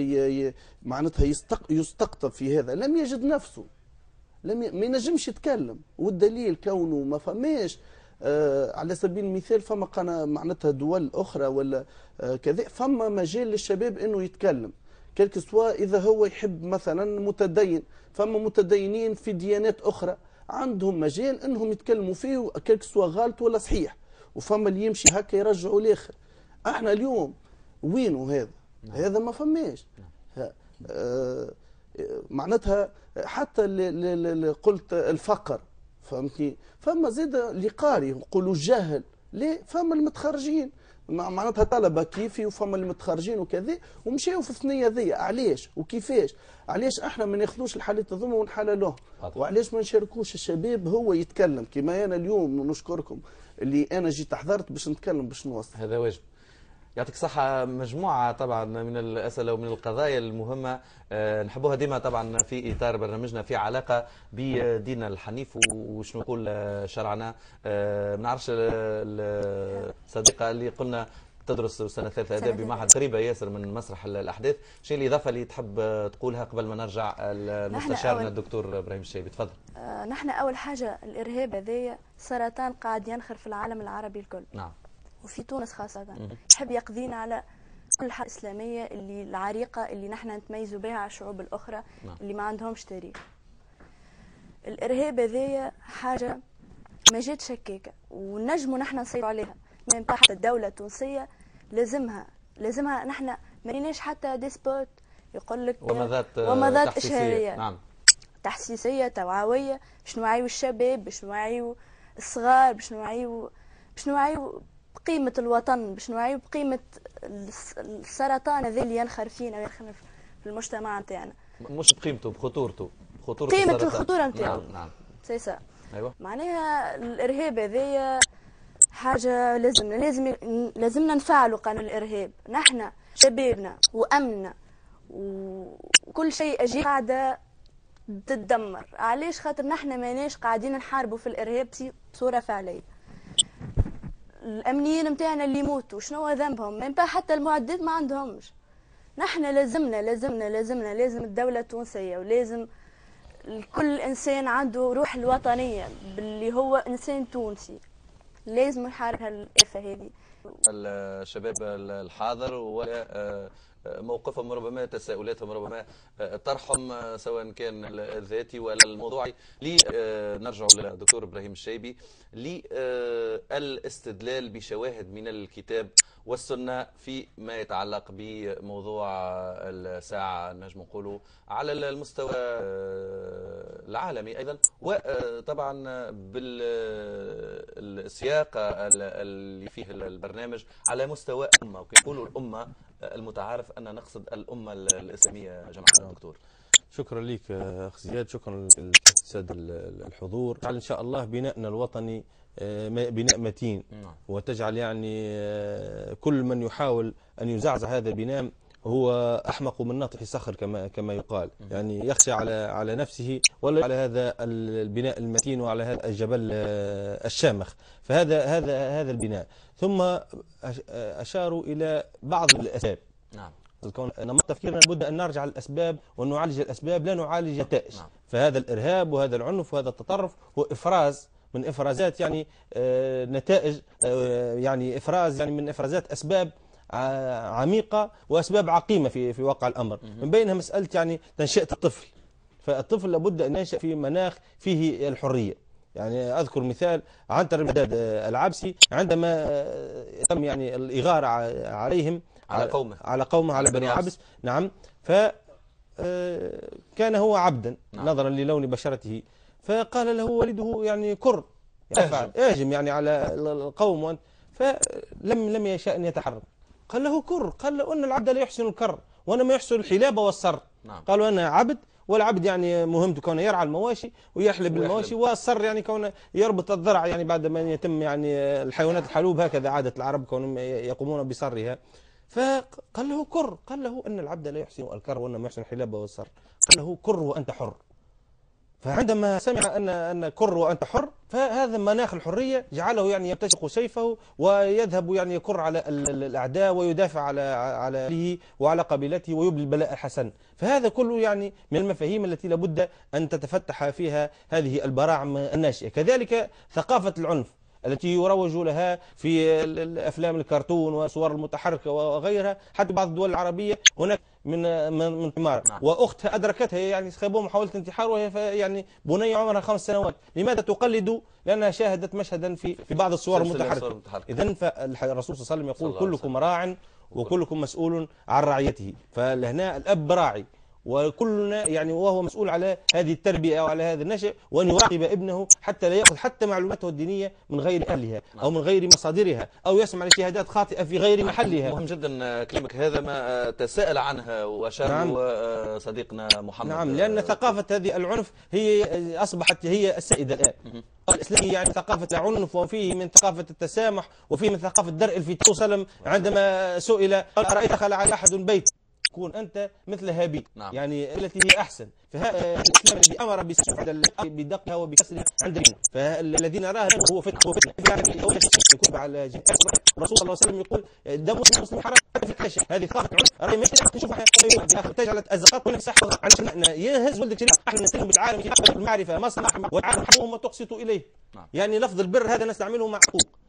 معناتها يستق يستقطب في هذا لم يجد نفسه لم ي... ما ينجمش يتكلم والدليل كونه ما فماش آه على سبيل المثال فما قناة معناتها دول أخرى ولا آه كذا فما مجال للشباب أنه يتكلم كلك سواء إذا هو يحب مثلا متدين فما متدينين في ديانات أخرى عندهم مجال أنهم يتكلموا فيه كلك سواء غلط ولا صحيح وفما اللي يمشي هكا يرجعوا الآخر احنا اليوم وينه هذا نعم. هذا ما فماش نعم. آه معناتها حتى اللي قلت الفقر فهمتني فما زاد اللي قاري يقولوا الجهل ليه فما المتخرجين معناتها طلبه كيفي وفما المتخرجين وكذا ومشاو في الثنيه ذي علاش وكيفاش علاش احنا ما ناخذوش الحالات هذوما ونحللوه وعلاش ما نشاركوش الشباب هو يتكلم كما انا اليوم نشكركم اللي انا جيت حضرت باش نتكلم باش نوصل هذا واجب يعطيك الصحة مجموعة طبعا من الأسئلة ومن القضايا المهمة آه، نحبوها ديما طبعا في إطار برنامجنا في علاقة بديننا الحنيف وشنو يقول آه، شرعنا آه، ما نعرفش الصديقة اللي قلنا تدرس سنه ثالثه اداب بمعهد قريبه ياسر من مسرح الاحداث شيء الاضافه اللي تحب تقولها قبل ما نرجع لمستشارنا الدكتور ابراهيم الشيبي تفضل نحن اول حاجه الارهاب هذايا سرطان قاعد ينخر في العالم العربي الكل نعم وفي تونس خاصة يحب يقضينا على كل الحرب الإسلامية اللي العريقة اللي نحن نتميزوا بها على الشعوب الأخرى نعم. اللي ما عندهمش تاريخ الإرهاب هذايا حاجة ما جات شكاكة ونجموا نحن نسيطروا عليها من تحت الدولة التونسية لازمها لازمها نحن مانيناش حتى ديسبوت يقول لك ومضات آه، ومضات تحسيسية نعم تحسيسية توعوية باش نوعيو الشباب باش نوعيو الصغار باش نوعيو باش نوعيو بقيمة الوطن باش نوعيو بقيمة السرطان هذا اللي ينخر فينا وينخر في المجتمع نتاعنا مش بقيمته بخطورته بخطورة قيمة الخطورة نتاعو نعم نعم سي سا ايوه معناها الارهاب هذايا حاجة لازم لازم لازمنا نفعلوا قانون الارهاب نحن شبابنا وامننا وكل شيء اجي قاعدة تدمر علاش خاطر نحن ماناش قاعدين نحاربوا في الارهاب بصورة فعلية الامنيين نتاعنا اللي يموتوا شنو ذنبهم من حتى المعدات ما عندهمش نحن لازمنا لازمنا لازمنا لازم الدوله التونسيه ولازم كل انسان عنده روح الوطنيه باللي هو انسان تونسي لازم نحارب هالافه هذه الشباب الحاضر ولا موقفهم ربما تساؤلاتهم ربما طرحهم سواء كان الذاتي ولا الموضوعي لي آه، نرجع للدكتور ابراهيم الشيبي للاستدلال آه، بشواهد من الكتاب والسنة في ما يتعلق بموضوع الساعة نجم نقوله على المستوى العالمي أيضا وطبعا بالسياق اللي فيه البرنامج على مستوى أمة وكيقولوا الأمة المتعارف أن نقصد الأمة الإسلامية جماعة نعم. الدكتور شكرا لك اخ زياد شكرا للساده الحضور ان شاء الله بناءنا الوطني آه، بناء متين نعم. وتجعل يعني آه، كل من يحاول أن يزعزع هذا البناء هو أحمق من ناطح صخر كما كما يقال يعني يخشى على على نفسه ولا على هذا البناء المتين وعلى هذا الجبل آه، الشامخ فهذا هذا هذا البناء ثم أشاروا إلى بعض الأسباب نعم الكون نمط تفكيرنا لابد ان نرجع للاسباب ونعالج الاسباب لا نعالج النتائج نعم. فهذا الارهاب وهذا العنف وهذا التطرف هو افراز من إفرازات يعني آه، نتائج آه، يعني إفراز يعني من إفرازات أسباب آه، عميقة وأسباب عقيمة في في واقع الأمر من بينها مسألة يعني تنشئة الطفل فالطفل لابد أن ينشأ في مناخ فيه الحرية يعني أذكر مثال عنتر المداد العبسي عندما تم يعني الإغارة عليهم على قومه على قومه على بني نعم. عبس نعم ف كان هو عبدا نعم. نظرا للون بشرته فقال له والده يعني كر يعني اهجم, يعني على القوم فلم لم يشاء أن يتحرك قال له كر قال له أن العبد لا يحسن الكر وأنا ما يحسن الحلاب والسر نعم. قالوا أنا عبد والعبد يعني مهمته كونه يرعى المواشي ويحلب المواشي والسر يعني كونه يربط الذرع يعني بعد ما يتم يعني الحيوانات الحلوب هكذا عادة العرب كونهم يقومون بصرها فقال له كر قال له أن العبد لا يحسن الكر وانما يحسن الحلاب والسر قال له كر وأنت حر فعندما سمع أن أن كر وأنت حر فهذا مناخ الحرية جعله يعني يمتشق سيفه ويذهب يعني يكر على الأعداء ويدافع على على أهله وعلى قبيلته ويبلي البلاء الحسن فهذا كله يعني من المفاهيم التي لابد أن تتفتح فيها هذه البراعم الناشئة كذلك ثقافة العنف التي يروج لها في الأفلام الكرتون والصور المتحركة وغيرها حتى بعض الدول العربية هناك من من من حمار نعم. واختها ادركتها يعني خابوه محاوله انتحار وهي يعني بنيه عمرها خمس سنوات لماذا تقلد لانها شاهدت مشهدا في في بعض الصور المتحركه اذا فالرسول صلى الله عليه وسلم يقول كلكم راع وكلكم مسؤول عن رعيته فلهنا الاب راعي وكلنا يعني وهو مسؤول على هذه التربية أو على هذا النشأ وأن يراقب ابنه حتى لا يأخذ حتى معلوماته الدينية من غير أهلها أو من غير مصادرها أو يسمع لشهادات خاطئة في غير محلها مهم جدا كلامك هذا ما آه، تساءل عنها وأشار نعم. آه، صديقنا محمد نعم لأن ثقافة هذه العنف هي آه، أصبحت هي السائدة الآن الإسلامي يعني ثقافة العنف وفيه من ثقافة التسامح وفيه من ثقافة درء الفتاة وسلم عندما سئل قال أرأيت خلع أحد بيت تكون أنت مثل هابي نعم. يعني التي هي أحسن فالإسلام الذي أمر بدقها وبكسرها عند رينا فالذين راه هو فتنة هو فتنة أول شيء يكون على جهة الرسول صلى الله عليه وسلم يقول دم المسلم حرام في الكاشة هذه خاطئة راهي ماشي نشوف تجعل الأزقات كلها مساحة عندنا يهز ولدك شريف احنا نسلم بالعالم في المعرفة مصنع والعالم حقهم وتقسطوا تقسط إليه نعم. يعني لفظ البر هذا نستعمله مع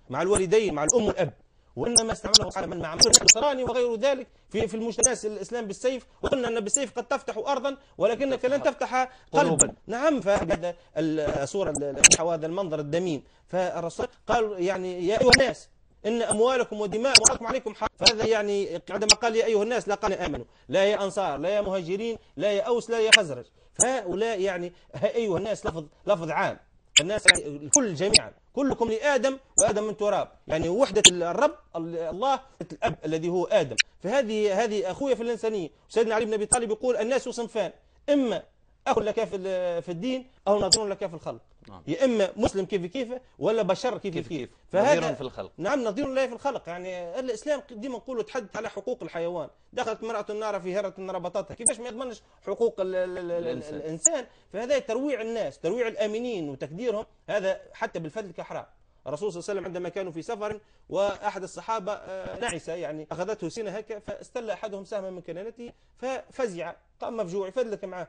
مع الوالدين مع الأم والأب وإنما استعمله على من معه النصراني وغير ذلك في في المجتمع الإسلام بالسيف وقلنا أن بالسيف قد تفتح أرضا ولكنك لن تفتح قلبا نعم فهذا الصورة هذا المنظر الدميم فالرسول قال يعني يا أيها الناس إن أموالكم ودماءكم عليكم حق فهذا يعني عندما قال يا أيها الناس لا قال آمنوا لا يا أنصار لا يا مهاجرين لا يا أوس لا يا خزرج هؤلاء يعني أيها الناس لفظ لفظ عام الناس يعني الكل جميعا كلكم لآدم وآدم من تراب يعني وحدة الرب الله الأب الذي هو آدم فهذه هذه أخويا في الإنسانية سيدنا علي بن أبي طالب يقول الناس صنفان إما أخ لك في الدين أو نظر لك في الخلق نعم. يا اما مسلم كيف كيف ولا بشر كيف كيف, كيف. فهذا نظير في الخلق نعم نظير الله في الخلق يعني الاسلام ديما نقولوا تحدث على حقوق الحيوان دخلت مرأة النار في هرة ربطتها كيفاش ما يضمنش حقوق الـ الـ الـ الانسان. الانسان فهذا ترويع الناس ترويع الامنين وتكديرهم هذا حتى بالفذلك حرام الرسول صلى الله عليه وسلم عندما كانوا في سفر وأحد الصحابة آه، نعس يعني أخذته سنة هكا فاستل أحدهم سهما من كنانته ففزع قام مفجوع فدلك معه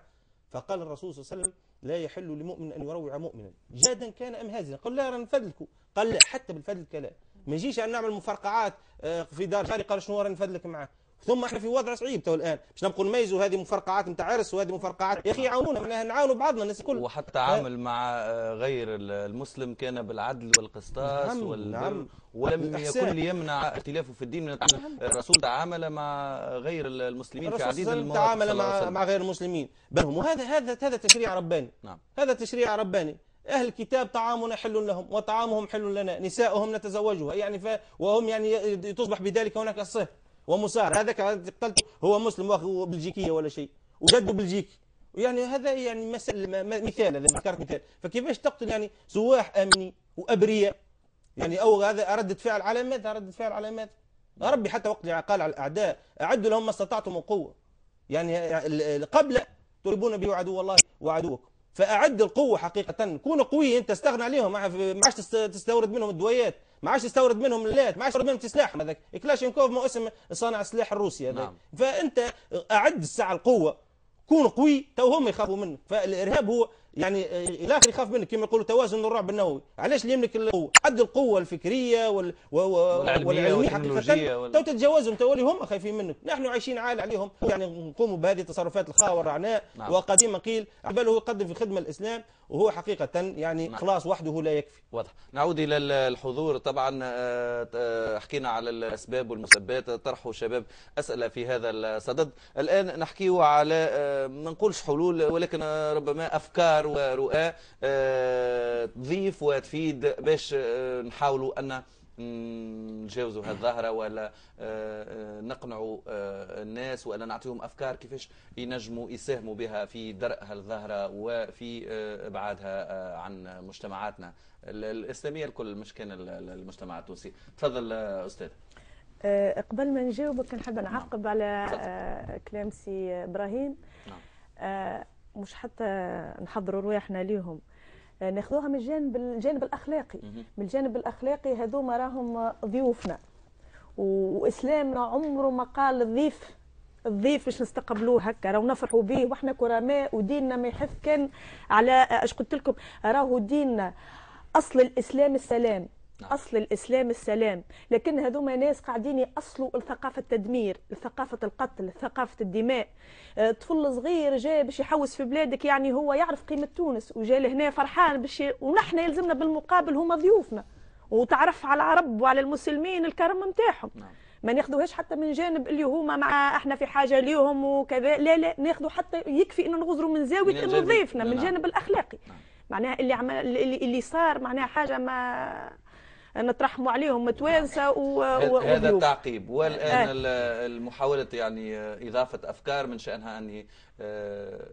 فقال الرسول صلى الله عليه وسلم لا يحل لمؤمن أن يروع مؤمنا جادا كان أم هازلا قال لا نفدلكو قال لا حتى بالفذل كلام ما يجيش أن نعمل مفرقعات آه، في دار شاري قال شنو نفدلك معاه ثم احنا في وضع صعيب تو الان باش نبقوا نميزوا هذه مفرقعات نتاع عرس وهذه مفرقعات يا اخي عاونونا نعاونوا بعضنا الناس الكل وحتى عامل مع آه، غير المسلم كان بالعدل والقسطاس نعم والبر نعم ولم يكن ليمنع اختلافه في الدين من نعم. الرسول تعامل مع غير المسلمين في عديد المواقف تعامل مع, مع غير المسلمين بينهم وهذا هذا هذا تشريع رباني نعم. هذا تشريع رباني أهل الكتاب طعامنا حل لهم وطعامهم حل لنا نساؤهم نتزوجها يعني ف وهم يعني تصبح بذلك هناك الصهر ومسار هذاك قتلته هو مسلم واخو بلجيكيه ولا شيء وجده بلجيكي يعني هذا يعني مثل مثال هذا ذكرت مثال فكيفاش تقتل يعني سواح امني وابرياء يعني او هذا ردة فعل على ماذا ردة فعل على ماذا ربي حتى وقت قال على الاعداء اعدوا لهم ما استطعتم من قوه يعني قبل تربون به عدو الله وعدوكم فاعد القوه حقيقه كون قوي انت استغنى عليهم ما عادش تستورد منهم الدويات ما عادش تستورد منهم اللات ما عادش تستورد منهم السلاح هذاك كلاشينكوف ما اسم صانع السلاح الروسي هذا نعم. فانت اعد الساعه القوه كون قوي تو هم يخافوا منك فالارهاب هو يعني الاخر يخاف منك كما يقولوا توازن الرعب النووي علاش اللي يملك القوه قد القوه الفكريه وال... والعلميه, والعلمية حقيقه وال... تو تتجاوزهم تولي هم خايفين منك نحن عايشين عال عليهم يعني نقوموا بهذه التصرفات الخاوه والرعناء نعم. وقديما قيل عباله يقدم في خدمه الاسلام وهو حقيقة يعني نعم. خلاص وحده لا يكفي واضح نعود إلى الحضور طبعا آه، آه، حكينا على الأسباب والمسببات طرحوا شباب أسئلة في هذا الصدد الآن نحكيه على آه، ما نقولش حلول ولكن ربما أفكار افكار ورؤى آه، تضيف وتفيد باش آه، نحاولوا ان نجاوزوا هالظاهره ولا آه، نقنعوا الناس ولا نعطيهم افكار كيفاش ينجموا يساهموا بها في درء هالظاهره وفي ابعادها عن مجتمعاتنا الاسلاميه الكل مش كان المجتمع التونسي تفضل استاذ قبل ما نجاوبك نحب نعقب على كلام سي ابراهيم نعم. مش حتى نحضروا رواحنا ليهم آه، ناخذوها من الجانب الجانب الاخلاقي من الجانب الاخلاقي هذوما راهم ضيوفنا واسلامنا عمره ما قال الضيف الضيف باش نستقبلوه هكا راهو نفرحوا به واحنا كرماء وديننا ما يحث كان على آه، اش قلت لكم راهو ديننا اصل الاسلام السلام نعم. اصل الاسلام السلام لكن هذوما ناس قاعدين ياصلوا الثقافه التدمير ثقافه القتل ثقافه الدماء آه، طفل صغير جاء باش يحوس في بلادك يعني هو يعرف قيمه تونس وجا لهنا فرحان باش ونحن يلزمنا بالمقابل هما ضيوفنا وتعرف على العرب وعلى المسلمين الكرم نتاعهم نعم. ما ناخذوهاش حتى من جانب اللي هما مع احنا في حاجه ليهم وكذا لا لا ناخذوا حتى يكفي ان نغزروا من زاويه انه ضيفنا من الجانب نعم. الاخلاقي نعم. معناها اللي عمل اللي صار معناها حاجه ما نترحموا عليهم متوانسه و... هذا التعقيب والان آه. يعني آه، اضافه افكار من شانها ان آه،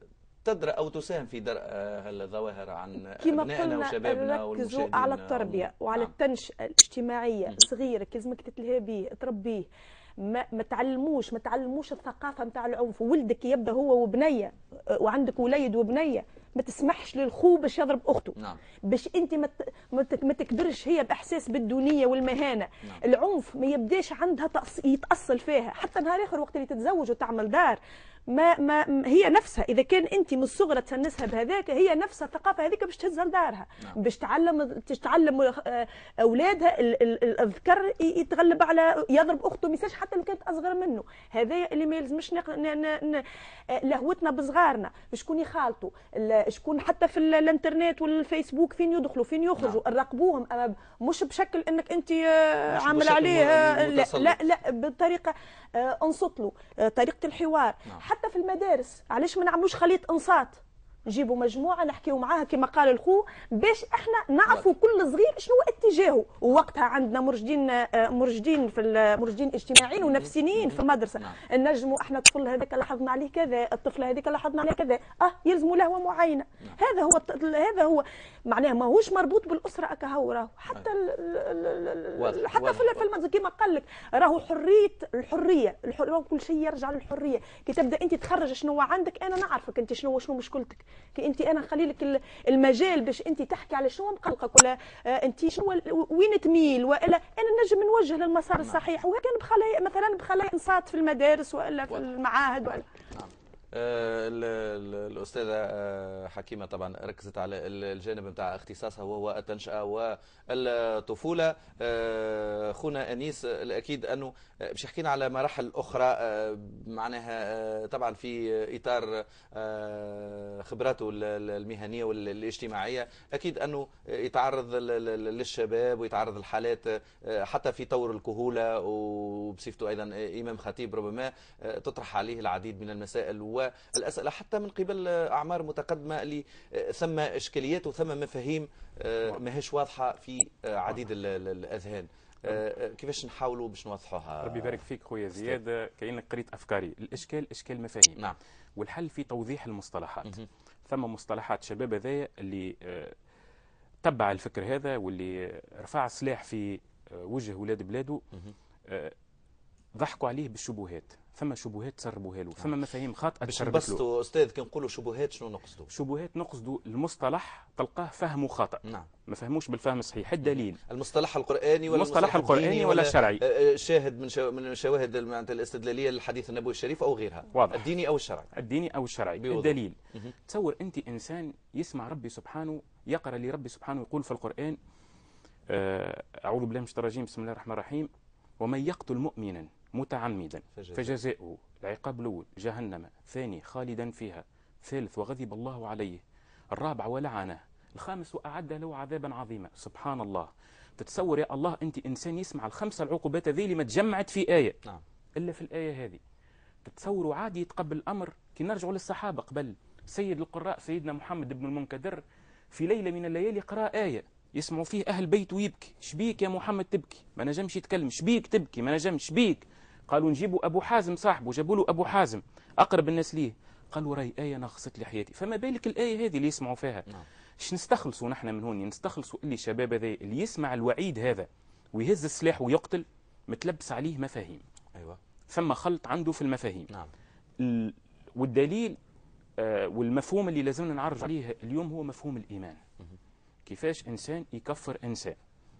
تدرأ أو تساهم في درء آه، الظواهر عن أبنائنا وشبابنا ركزوا على التربية و... نعم. وعلى التنشئة الاجتماعية صغيرك لازمك تتلهى به تربيه ما, ما تعلموش ما تعلموش الثقافة نتاع العنف ولدك يبدا هو وبنية وعندك وليد وبنية ما تسمحش للخو باش يضرب اخته نعم. باش انت ما ما تكبرش هي باحساس بالدونيه والمهانه نعم. العنف ما يبداش عندها يتاصل فيها حتى نهار اخر وقت اللي تتزوج وتعمل دار ما, ما هي نفسها اذا كان انت من الصغرى تسنسها بهذاك هي نفسها الثقافه هذيك باش تهزها لدارها نعم. باش تعلم باش تعلم آه، اولادها الذكر يتغلب على يضرب اخته ما حتى لو كانت اصغر منه هذا اللي ما يلزمش آه، لهوتنا بصغارنا شكون يخالطوا شكون حتى في الانترنت والفيسبوك فين يدخلوا فين يخرجوا نعم. نراقبوهم مش بشكل انك انت آه، عامل عليه لا لا بطريقه آه، انصت له آه، طريقه الحوار نعم. حتى في المدارس علاش ما نعملوش خليط انصات نجيبوا مجموعه نحكيوا معاها كما قال الخو باش احنا نعرفوا كل صغير شنو اتجاهه ووقتها عندنا مرشدين مرشدين في مرشدين اجتماعيين ونفسيين في المدرسه نعم. نجموا احنا الطفل هذاك لاحظنا عليه كذا الطفله هذيك لاحظنا عليه كذا اه يلزموا له معينه نعم. هذا هو هذا هو معناه ماهوش مربوط بالاسره اكهو راهو حتى حتى في المدرسه كما قال لك راهو حريه الحريه الحريه كل شيء يرجع للحريه كي تبدا انت تخرج شنو عندك انا نعرفك انت شنو شنو مشكلتك كي انت انا نخلي لك المجال باش انت تحكي على شنو مقلقك ولا آه، انت شنو وين تميل والا انا نجم نوجه للمسار الصحيح وكان بخلايا مثلا بخلايا انصات في المدارس والا في المعاهد والا نعم. آه، الاستاذه آه، حكيمه طبعا ركزت على الجانب نتاع اختصاصها وهو التنشئه والطفوله آه، خونا انيس الاكيد انه باش يحكينا على مراحل اخرى معناها طبعا في اطار خبراته المهنيه والاجتماعيه اكيد انه يتعرض للشباب ويتعرض لحالات حتى في طور الكهوله وبصفته ايضا امام خطيب ربما تطرح عليه العديد من المسائل و والأسئلة حتى من قبل آه، أعمار متقدمة اللي آه، ثم إشكاليات وثم مفاهيم آه، ماهيش واضحة في عديد الأذهان كيفاش نحاولوا باش نوضحوها ربي يبارك فيك خويا زياد كأنك قريت أفكاري الإشكال إشكال مفاهيم نعم والحل في توضيح المصطلحات ثم مصطلحات شباب هذايا اللي تبع الفكر هذا واللي رفع سلاح في وجه ولاد بلاده ضحكوا عليه بالشبهات فما شبهات تسربوها له آه. فما مفاهيم خاطئه باش نبسطوا استاذ كي نقولوا شبهات شنو نقصدوا شبهات نقصدوا المصطلح تلقاه فهمه خاطئ نعم ما فهموش بالفهم الصحيح الدليل المصطلح القراني ولا المصطلح القراني ولا الشرعي آه، آه، شاهد من شو من شواهد الاستدلاليه للحديث النبوي الشريف او غيرها واضح. الديني او الشرعي الديني او الشرعي بيوضح. الدليل مه. تصور انت انسان يسمع ربي سبحانه يقرا لربي سبحانه يقول في القران اعوذ بالله من الشيطان الرجيم بسم الله الرحمن الرحيم ومن يقتل مؤمنا متعمدا فجزاؤه العقاب الأول جهنم ثاني خالدا فيها ثالث وغضب الله عليه الرابع ولعنه الخامس وأعد له عذابا عظيما سبحان الله تتصور يا الله أنت إنسان يسمع الخمسة العقوبات هذه اللي ما تجمعت في آية نعم. إلا في الآية هذه تتصوروا عادي يتقبل الأمر كي نرجعوا للصحابة قبل سيد القراء سيدنا محمد بن المنكدر في ليلة من الليالي قرأ آية يسمعوا فيه أهل بيت ويبكي شبيك يا محمد تبكي ما نجمش يتكلم شبيك تبكي ما نجمش شبيك قالوا نجيبوا أبو حازم صاحبه جابوا له أبو حازم أقرب الناس ليه قالوا راي آية نغصت لي حياتي فما بالك الآية هذه اللي يسمعوا فيها نعم. اش نستخلصوا نحن من هون نستخلصوا اللي شباب هذا اللي يسمع الوعيد هذا ويهز السلاح ويقتل متلبس عليه مفاهيم أيوة. ثم خلط عنده في المفاهيم نعم. ال... والدليل آه والمفهوم اللي لازمنا نعرج نعم. عليه اليوم هو مفهوم الإيمان مه. كيفاش إنسان يكفر إنسان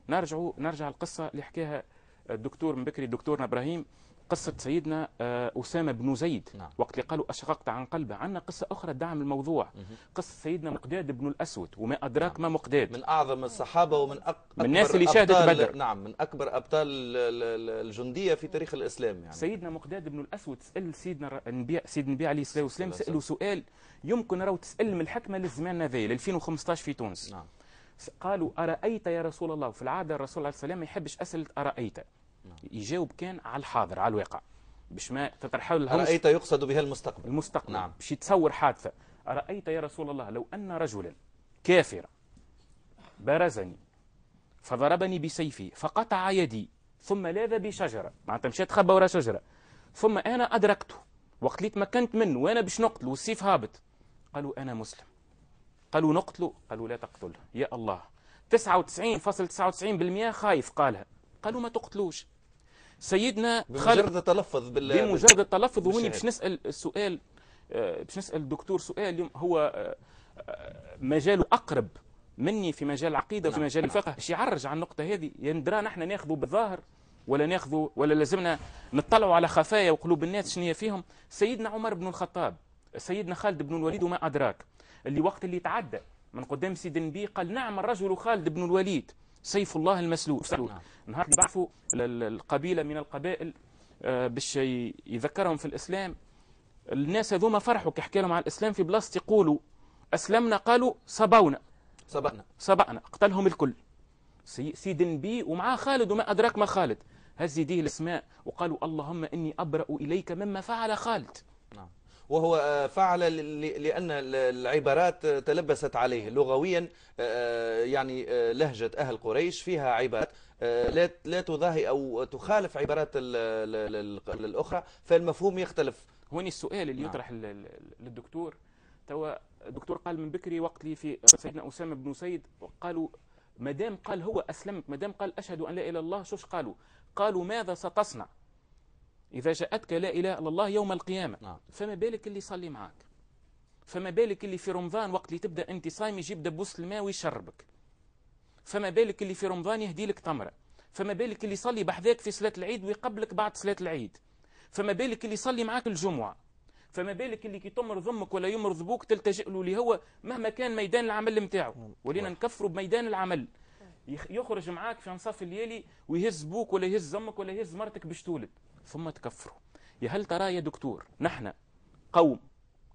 نرجع نرجع القصة اللي حكاها الدكتور من بكري دكتورنا إبراهيم قصة سيدنا آه، أسامة بن زيد نعم. وقت اللي قالوا أشققت عن قلبه عندنا قصة أخرى دعم الموضوع مه. قصة سيدنا مقداد بن الأسود وما أدراك نعم. ما مقداد من أعظم الصحابة ومن أك... من الناس اللي شهدت بدر نعم من أكبر أبطال الجندية في تاريخ الإسلام يعني. سيدنا مقداد بن الأسود سأل سيدنا النبي سيد النبي عليه الصلاة والسلام سأله سؤال يمكن راهو تسأل من الحكمة للزمان ذي 2015 في تونس نعم. قالوا أرأيت يا رسول الله في العادة الرسول عليه الصلاة والسلام ما يحبش أسئلة أرأيت نعم. يجاوب كان على الحاضر على الواقع باش ما تطرحوا رأيت أرأيت يقصد بها المستقبل المستقبل نعم باش يتصور حادثة أرأيت يا رسول الله لو أن رجلا كافرا برزني فضربني بسيفي فقطع يدي ثم لاذ بشجرة معناتها مشى تخبى ورا شجرة ثم أنا أدركته وقت اللي تمكنت منه وأنا باش نقتله والسيف هابط قالوا أنا مسلم قالوا نقتله قالوا لا تقتله يا الله 99.99% .99 خايف قالها قالوا ما تقتلوش سيدنا خالد بمجرد التلفظ بال... بمجرد التلفظ وهوني باش نسال السؤال آه، باش نسال الدكتور سؤال هو آه، آه، مجاله اقرب مني في مجال العقيده وفي نعم. مجال الفقه باش يعرج على النقطه هذه يندرى نحن ناخذوا بالظاهر ولا ناخذوا ولا لازمنا نطلعوا على خفايا وقلوب الناس شنو هي فيهم سيدنا عمر بن الخطاب سيدنا خالد بن الوليد وما ادراك اللي وقت اللي تعدى من قدام سيدنا النبي قال نعم الرجل خالد بن الوليد سيف الله المسلول نعم. نهار بعثوا القبيلة من القبائل آه، باش يذكرهم في الإسلام الناس هذوما فرحوا كي حكى لهم على الإسلام في بلاصة يقولوا أسلمنا قالوا صبونا سبقنا سبقنا قتلهم الكل سيد بي ومعاه خالد وما أدراك ما خالد هز يديه الأسماء وقالوا اللهم إني أبرأ إليك مما فعل خالد وهو آه، فعل لأن العبارات تلبست عليه لغويا آه، آه، يعني لهجة أهل قريش فيها عبارات لا لا تضاهي أو تخالف عبارات الأخرى فالمفهوم يختلف هوني السؤال اللي نعم. يطرح للدكتور توا الدكتور قال من بكري وقت لي في سيدنا أسامة بن سيد قالوا ما دام قال هو أسلمت ما دام قال أشهد أن لا إله إلا الله شوش قالوا قالوا ماذا ستصنع إذا جاءتك لا إله إلا الله يوم القيامة نعم. فما بالك اللي يصلي معاك فما بالك اللي في رمضان وقت اللي تبدأ أنت صايم يجيب دبوس الماء ويشربك فما بالك اللي في رمضان يهدي لك تمرة فما بالك اللي يصلي بحذاك في صلاة العيد ويقبلك بعد صلاة العيد فما بالك اللي يصلي معاك الجمعة فما بالك اللي كي تمر ضمك ولا يمر ضبوك تلتجئ له اللي هو مهما كان ميدان العمل نتاعو نعم. ولينا نعم. نكفروا بميدان العمل يخرج معاك في انصاف الليالي ويهز بوك ولا يهز امك ولا يهز مرتك باش تولد ثم تكفروا يا هل ترى يا دكتور نحن قوم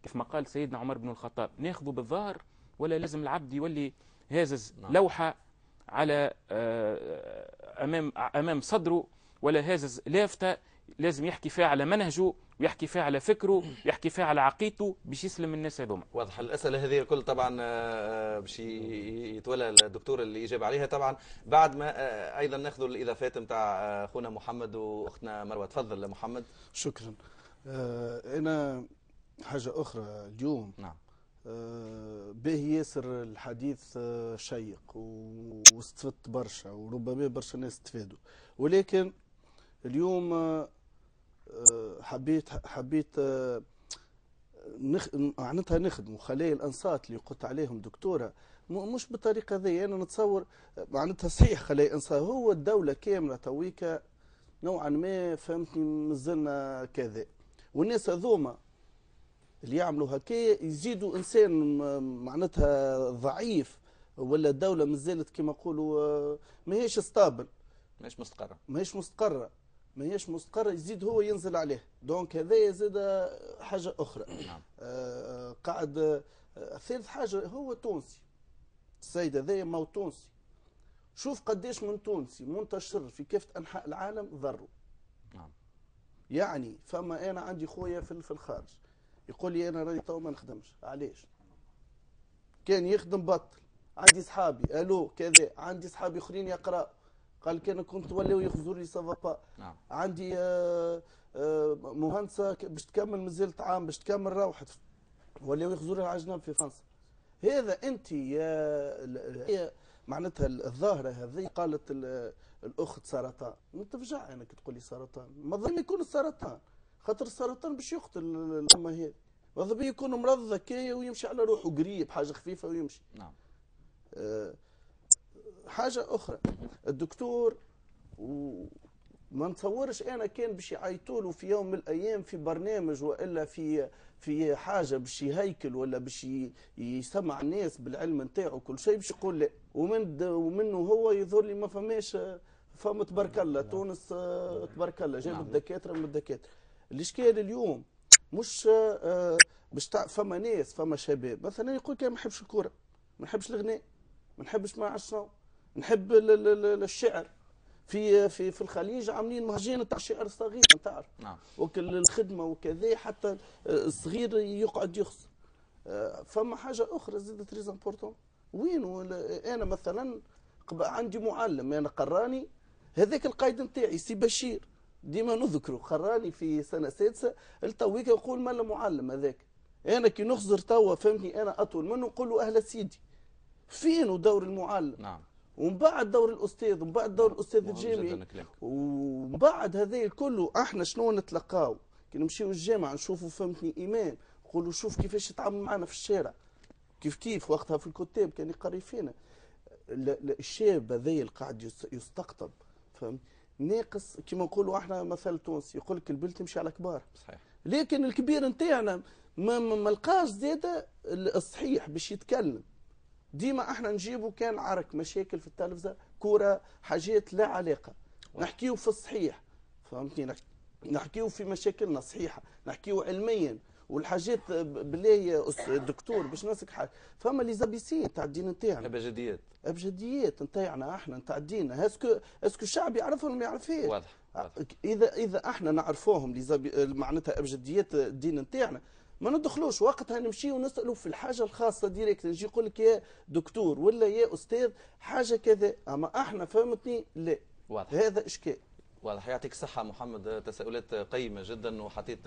كيف ما قال سيدنا عمر بن الخطاب ناخذ بالظاهر ولا لازم العبد يولي هازز نعم. لوحة على آه، آه، أمام, أمام صدره ولا هازز لافتة لازم يحكي فيها على منهجه ويحكي فيها على فكره ويحكي فيها على عقيدته باش يسلم الناس هذوما واضح الاسئله هذه الكل طبعا آه، آه، باش يتولى الدكتور اللي يجاب عليها طبعا بعد ما آه، ايضا ناخذ الاضافات نتاع خونا محمد واختنا مروه تفضل محمد شكرا انا حاجه اخرى اليوم نعم به ياسر الحديث شيق واستفدت برشا وربما برشا ناس استفادوا ولكن اليوم حبيت حبيت آه، نخ... معناتها نخدموا خلايا الانصات اللي قلت عليهم دكتوره مش بالطريقه ذي انا نتصور معناتها صحيح خلايا الانصات هو الدوله كامله تويكا نوعا ما فهمتني مازلنا كذا والناس هذوما اللي يعملوا هكا يزيدوا انسان معناتها ضعيف ولا الدوله مازالت كما نقولوا آه، ماهيش ستابل ماهيش مستقره ماهيش مستقره ما هيش مستقرة يزيد هو ينزل عليه دونك هذايا زاد حاجة أخرى نعم. آه، آه، قاعد آه، ثالث حاجة هو تونسي السيد هذايا مو تونسي شوف قديش من تونسي منتشر في كافة أنحاء العالم ضروا نعم. يعني فما أنا عندي خويا في الخارج يقول لي أنا راني تو ما نخدمش علاش كان يخدم بطل عندي صحابي الو كذا عندي صحابي اخرين يقرا قال لك انا كنت ولاو يخزوا سافا با نعم. عندي آه، آه، مهندسه باش تكمل مازالت عام باش تكمل روحت ولاو يخزوا على جنب في فرنسا هذا انت يا معناتها الظاهره هذه قالت الاخت سرطان نتفجع انك تقول لي سرطان ما ظن يكون السرطان خاطر السرطان باش يقتل الام هذه ماذا يكون مرض ذكيه ويمشي على روحه قريب حاجه خفيفه ويمشي نعم آه حاجه اخرى الدكتور و... ما نتصورش انا كان باش يعيطوا له في يوم من الايام في برنامج والا في في حاجه باش يهيكل ولا باش يسمع الناس بالعلم نتاعو كل شيء باش يقول لا ومن ومنه هو يظهر لي ما فماش فما تبارك الله نعم. تونس آه، نعم. تبارك الله جاب نعم. الدكاتره من الدكاتره الاشكال اليوم مش آه، آه، باش فما ناس فما شباب مثلا يقول لك ما نحبش الكوره ما نحبش الغناء ما نحبش ما عشنا نحب الشعر في في في الخليج عاملين مهرجان نتاع الشعر الصغير نتاع نعم وكل الخدمه وكذا حتى الصغير يقعد يخص آه، فما حاجه اخرى زيد تريز امبورتون وين انا مثلا عندي معلم انا قراني هذاك القائد نتاعي سي بشير ديما نذكره قراني في سنه سادسه التويك يقول مال المعلم هذاك انا كي نخزر توا فهمتني انا اطول منه نقول له اهلا سيدي فين دور المعلم نعم ومن بعد دور الاستاذ ومن بعد دور الاستاذ الجامعي ومن بعد هذا كله احنا شنو نتلقاو كي نمشيو الجامعه نشوفوا فهمتني ايمان نقولوا شوف كيفاش يتعامل معنا في الشارع كيف كيف وقتها في الكتاب كان يقري فينا الشاب هذايا اللي قاعد يستقطب فهمت ناقص كما نقولوا احنا مثل تونس يقول لك البل تمشي على كبار صحيح لكن الكبير نتاعنا ما ما لقاش زاده الصحيح باش يتكلم ديما احنا نجيبوا كان عرك مشاكل في التلفزه كوره حاجات لا علاقه نحكيو في الصحيح فهمتني نحكيو في مشاكلنا صحيحه نحكيو علميا والحاجات بالله دكتور باش نسك حاجه فما لي زابيسي تاع الدين نتاعنا ابجديات ابجديات نتاعنا احنا نتاع الدين اسكو اسكو الشعب يعرفهم ما يعرفهاش واضح. واضح اذا اذا احنا نعرفوهم لي معناتها ابجديات الدين نتاعنا ما ندخلوش وقتها نمشي ونسالوا في الحاجه الخاصه ديريكت نجي يقول لك يا دكتور ولا يا استاذ حاجه كذا اما احنا فهمتني لا واضح. هذا اشكال واضح يعطيك الصحة محمد تساؤلات قيمة جدا وحطيت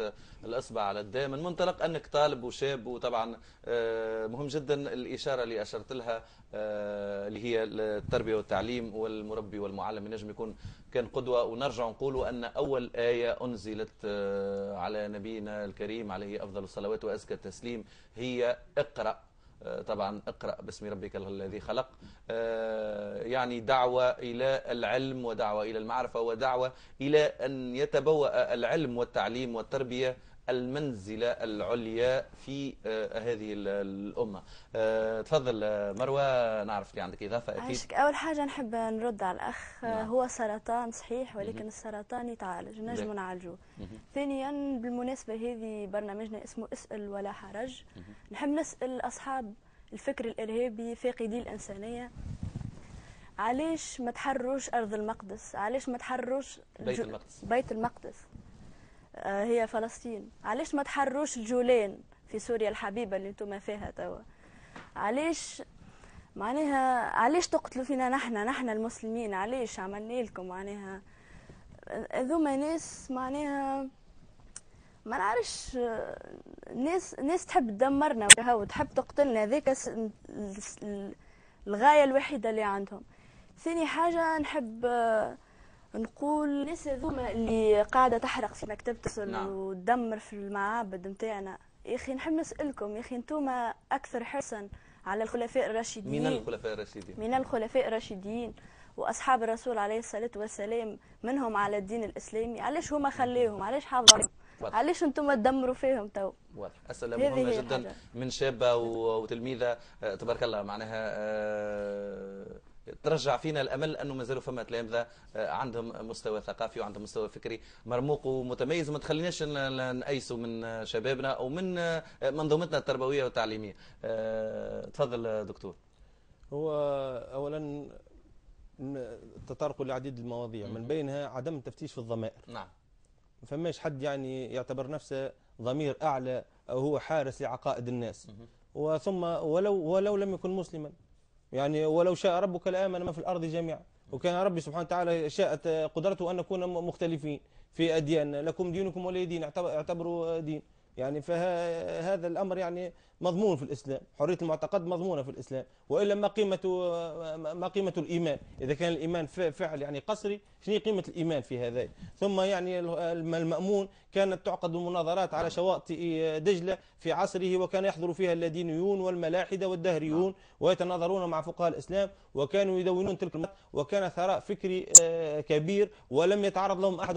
الإصبع على الداء من منطلق أنك طالب وشاب وطبعا آه، مهم جدا الإشارة اللي أشرت لها آه، اللي هي التربية والتعليم والمربي والمعلم ينجم يكون كان قدوة ونرجع نقول أن أول آية أنزلت آه، على نبينا الكريم عليه أفضل الصلوات وأزكى التسليم هي اقرأ آه، طبعا اقرأ باسم ربك الذي خلق آه، يعني دعوة إلى العلم ودعوة إلى المعرفة ودعوة إلى أن يتبوأ العلم والتعليم والتربية المنزلة العليا في آه، هذه الأمة آه، تفضل آه، مروى نعرف اللي عندك إضافة أكيد أول حاجة نحب نرد على الأخ نعم. هو سرطان صحيح ولكن السرطان يتعالج نجم نعالجه ثانيا بالمناسبة هذه برنامجنا اسمه اسأل ولا حرج نحب نسأل أصحاب الفكر الإرهابي فاقدي الإنسانية علاش ما تحرروش أرض المقدس علاش ما تحرروش بيت المقدس بيت المقدس آه، هي فلسطين علاش ما تحروش الجولان في سوريا الحبيبه اللي انتم فيها توا علاش معناها علاش تقتلوا فينا نحن نحن المسلمين علاش عملنا لكم معناها هذوما ناس معناها ما نعرفش ناس ناس تحب تدمرنا وهو تحب تقتلنا هذاك الغايه الوحيده اللي عندهم ثاني حاجه نحب نقول الناس هذوما اللي قاعده تحرق في مكتبة نعم. وتدمر في المعابد نتاعنا يا اخي نحب نسالكم يا اخي انتوما اكثر حرصا على الخلفاء الراشدين من الخلفاء الراشدين من الخلفاء الراشدين واصحاب الرسول عليه الصلاه والسلام منهم على الدين الاسلامي علاش هما خليهم علاش حافظوا علاش انتم تدمروا فيهم تو واضح اسئله مهمه جدا حاجة. من شابه وتلميذه آه، تبارك الله معناها آه، ترجع فينا الامل انه مازالوا فما تلامذه آه، عندهم مستوى ثقافي وعندهم مستوى فكري مرموق ومتميز وما تخليناش نأيسوا من شبابنا او من آه، منظومتنا التربويه والتعليميه. آه، تفضل دكتور. هو اولا تطرقوا لعديد المواضيع من بينها عدم التفتيش في الضمائر. نعم. ما فماش حد يعني يعتبر نفسه ضمير اعلى او هو حارس لعقائد الناس. وثم ولو ولو لم يكن مسلما يعني ولو شاء ربك لآمن ما في الأرض جميعا وكان ربي سبحانه وتعالى شاءت قدرته أن نكون مختلفين في أديان لكم دينكم ولي دين اعتبروا دين يعني فهذا الأمر يعني مضمون في الإسلام حرية المعتقد مضمونة في الإسلام وإلا ما قيمة ما قيمة الإيمان إذا كان الإيمان فعل يعني قصري شنو قيمة الإيمان في هذا ثم يعني المأمون كانت تعقد مناظرات على شواطئ دجلة في عصره وكان يحضر فيها اللادينيون والملاحدة والدهريون ويتناظرون مع فقهاء الإسلام وكانوا يدونون تلك وكان ثراء فكري آه، كبير ولم يتعرض لهم أحد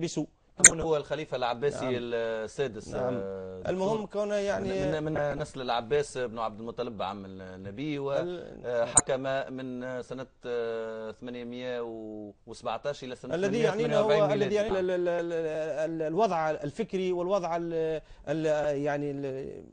بسوء نعم. هو الخليفه العباسي نعم. السادس نعم. آه، المهم كونه يعني من, من نسل العباس بن عبد المطلب عم النبي وحكم آه، من سنه 817 آه، الى سنه الذي يعني هو الذي يعني الوضع الفكري والوضع يعني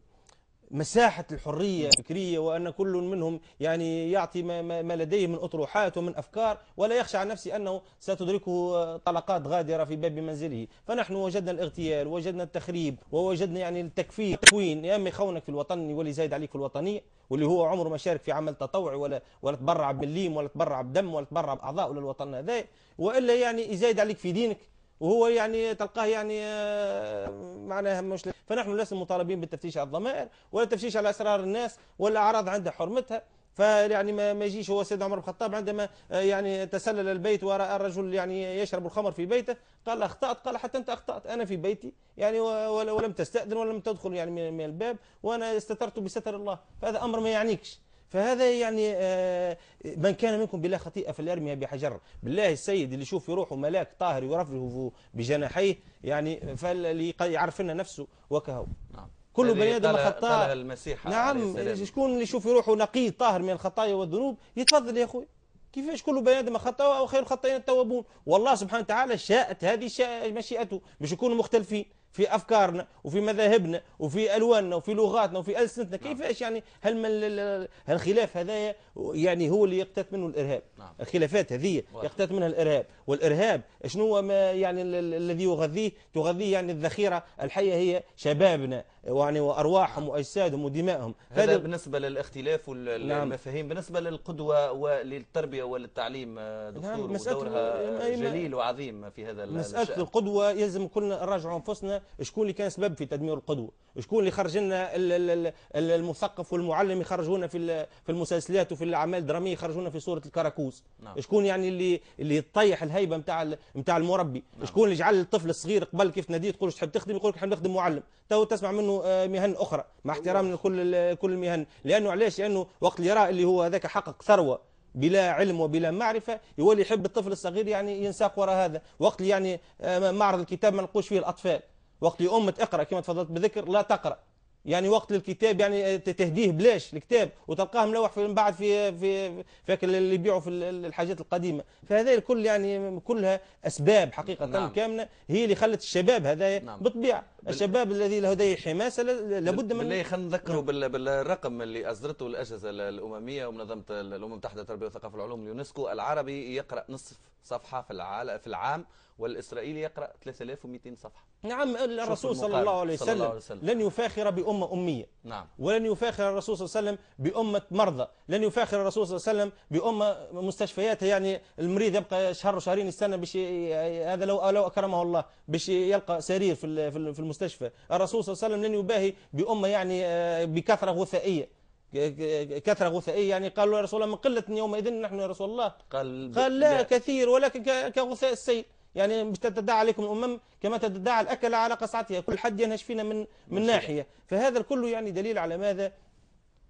مساحة الحرية الفكرية وأن كل منهم يعني يعطي ما لديه من أطروحات ومن أفكار ولا يخشى عن نفسه أنه ستدركه طلقات غادرة في باب منزله فنحن وجدنا الاغتيال وجدنا التخريب ووجدنا يعني التكفير تكوين يا أمي خونك في الوطن واللي زايد عليك في الوطنية واللي هو عمره ما شارك في عمل تطوعي ولا ولا تبرع بالليم ولا تبرع بدم ولا تبرع بأعضاء للوطن هذا وإلا يعني يزايد عليك في دينك وهو يعني تلقاه يعني آه، معناها مش فنحن لسنا مطالبين بالتفتيش على الضمائر ولا التفتيش على اسرار الناس ولا اعراض عندها حرمتها فيعني ما ما يجيش هو سيدنا عمر بن الخطاب عندما آه، يعني تسلل البيت وراى الرجل يعني يشرب الخمر في بيته قال اخطات قال حتى انت اخطات انا في بيتي يعني ولم تستاذن ولم تدخل يعني من الباب وانا استترت بستر الله فهذا امر ما يعنيكش فهذا يعني آه، من كان منكم بلا خطيئة فليرميها بحجر بالله السيد اللي يشوف روحه ملاك طاهر يرفه بجناحيه يعني فليعرف لنا نفسه وكهو نعم كل بني ادم خطاء المسيح نعم شكون اللي يشوف روحه نقي طاهر من الخطايا والذنوب يتفضل يا اخوي كيفاش كل بني ادم خطاء وخير الخطايا التوابون والله سبحانه وتعالى شاءت هذه شاء مشيئته باش يكونوا مختلفين في افكارنا وفي مذاهبنا وفي الواننا وفي لغاتنا وفي السنتنا نعم. كيفاش يعني هل من الخلاف هذا يعني هو اللي يقتات منه الارهاب نعم. الخلافات هذه يقتات منها الارهاب والارهاب شنو ما يعني الذي يغذيه تغذيه يعني الذخيره الحيه هي شبابنا يعني وأرواحهم وأجسادهم ودمائهم هذا بالنسبة للاختلاف والمفاهيم نعم. بالنسبة للقدوة وللتربية وللتعليم آه، نعم، دكتور نعم ودورها جليل وعظيم في هذا مسألة الشأن. القدوة يلزم كلنا نراجعوا أنفسنا شكون اللي كان سبب في تدمير القدوة شكون اللي خرج لنا المثقف والمعلم يخرجونا في في المسلسلات وفي الاعمال الدراميه يخرجونا في صوره الكراكوس نعم. شكون يعني اللي اللي يطيح الهيبه نتاع نتاع المربي نعم. شكون اللي جعل الطفل الصغير قبل كيف تناديه تقول تحب تخدم يقول لك نحب نخدم معلم تو تسمع منه آه، مهن أخرى مع احترام لكل كل المهن لأنه علاش لأنه وقت اللي يرى اللي هو هذاك حقق ثروة بلا علم وبلا معرفة يولي يحب الطفل الصغير يعني ينساق وراء هذا وقت يعني آه، معرض الكتاب ما نلقوش فيه الأطفال وقت اللي أمة اقرأ كما تفضلت بذكر لا تقرأ يعني وقت للكتاب يعني آه، تهديه بلاش الكتاب وتلقاه ملوح في بعد في في فاكر اللي يبيعوا في الحاجات القديمه فهذا الكل يعني كلها اسباب حقيقه نعم. كامله هي اللي خلت الشباب هذا نعم. بالطبيعه بال... الشباب الذي له هذه حماسه لابد من بالله خلينا نذكروا نعم. بالرقم اللي اصدرته الاجهزه الامميه ومنظمه الامم المتحده للتربيه والثقافه والعلوم اليونسكو العربي يقرا نصف صفحة في العالم في العام والإسرائيلي يقرأ 3200 صفحة نعم الرسول صلى الله عليه وسلم, الله عليه وسلم لن يفاخر بأمة أمية نعم ولن يفاخر الرسول صلى الله عليه وسلم بأمة مرضى لن يفاخر الرسول صلى الله عليه وسلم بأمة مستشفياتها يعني المريض يبقى شهر وشهرين يستنى باش هذا لو لو أكرمه الله باش يلقى سرير في في المستشفى الرسول صلى الله عليه وسلم لن يباهي بأمة يعني آه، بكثرة غثائية كثره غثائيه يعني قالوا يا رسول الله من قله يومئذ نحن يا رسول الله قال, قال لا, لا كثير ولكن كغثاء السيل يعني تتداعى عليكم الامم كما تتداعى الاكل على قصعتها كل حد ينهش فينا من من ناحيه فهذا الكل يعني دليل على ماذا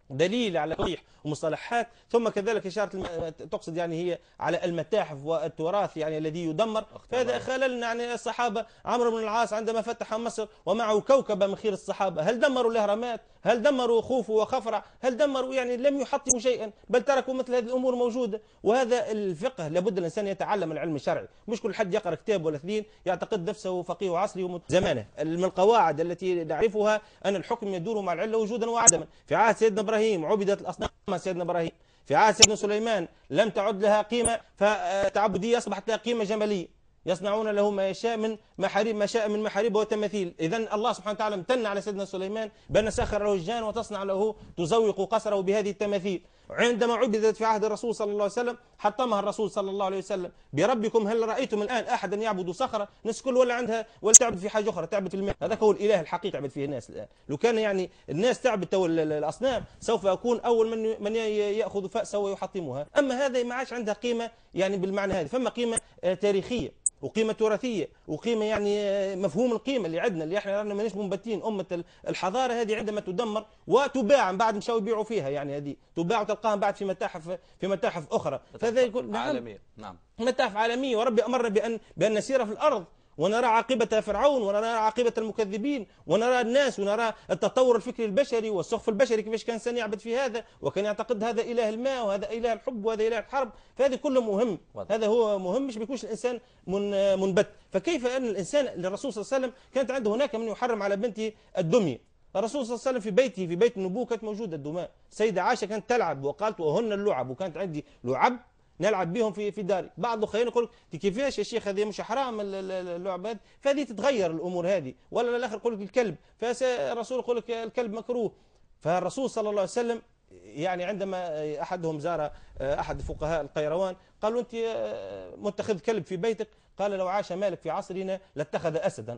دليل على صحيح ومصطلحات ثم كذلك إشارة الم... تقصد يعني هي على المتاحف والتراث يعني الذي يدمر فهذا خللنا يعني الصحابة عمرو بن العاص عندما فتح مصر ومعه كوكبة من خير الصحابة هل دمروا الأهرامات هل دمروا خوف وخفرع هل دمروا يعني لم يحطموا شيئا بل تركوا مثل هذه الأمور موجودة وهذا الفقه لابد الإنسان يتعلم العلم الشرعي مش كل حد يقرأ كتاب ولا اثنين يعتقد نفسه فقيه عصري زمانه من القواعد التي نعرفها أن الحكم يدور مع العلة وجودا وعدما في عهد سيدنا إبراهيم عبدت الأصنام سيدنا إبراهيم في عهد سيدنا سليمان لم تعد لها قيمة فتعبدية آه، أصبحت لها قيمة جمالية يصنعون له ما يشاء من محاريب ما شاء من محاريب وتماثيل اذا الله سبحانه وتعالى امتن على سيدنا سليمان بأن سخر له الجان وتصنع له تزوق قصره بهذه التماثيل عندما عبدت في عهد الرسول صلى الله عليه وسلم حطمها الرسول صلى الله عليه وسلم بربكم هل رأيتم الآن أحدا يعبد صخرة الناس كل ولا عندها ولا تعبد في حاجة أخرى تعبد في الماء هذا هو الإله الحقيقي عبد فيه الناس الآن لو كان يعني الناس تعبد الأصنام سوف أكون أول من من يأخذ فأسه ويحطمها أما هذا ما عادش عندها قيمة يعني بالمعنى هذا فما قيمة آه، تاريخية وقيمة تراثية وقيمة يعني آه، مفهوم القيمة اللي عندنا اللي احنا رانا ماناش منبتين أمة الحضارة هذه عندما تدمر وتباع من بعد مشاو يبيعوا فيها يعني هذه تباع تلقاهم بعد في متاحف في متاحف اخرى فهذا يقول نعم. عالميه نعم متاحف عالميه وربي امرنا بان بان نسير في الارض ونرى عاقبة فرعون ونرى عاقبة المكذبين ونرى الناس ونرى التطور الفكري البشري والسخف البشري كيفاش كان الانسان يعبد في هذا وكان يعتقد هذا إله الماء وهذا إله الحب وهذا إله الحرب فهذا كله مهم واضح. هذا هو مهم مش بيكونش الإنسان من منبت فكيف أن الإنسان للرسول صلى الله عليه وسلم كانت عنده هناك من يحرم على بنته الدمية الرسول صلى الله عليه وسلم في بيته في بيت النبوة كانت موجودة الدماء السيدة عائشة كانت تلعب وقالت وهن اللعب وكانت عندي لعب نلعب بهم في في داري بعض الاخرين يقول لك كيفاش يا شيخ هذه مش حرام اللعب هذه فهذه تتغير الامور هذه ولا الاخر يقول لك الكلب فالرسول يقول لك الكلب مكروه فالرسول صلى الله عليه وسلم يعني عندما احدهم زار آه، احد فقهاء القيروان قالوا انت آه، متخذ كلب في بيتك قال لو عاش مالك في عصرنا لاتخذ اسدا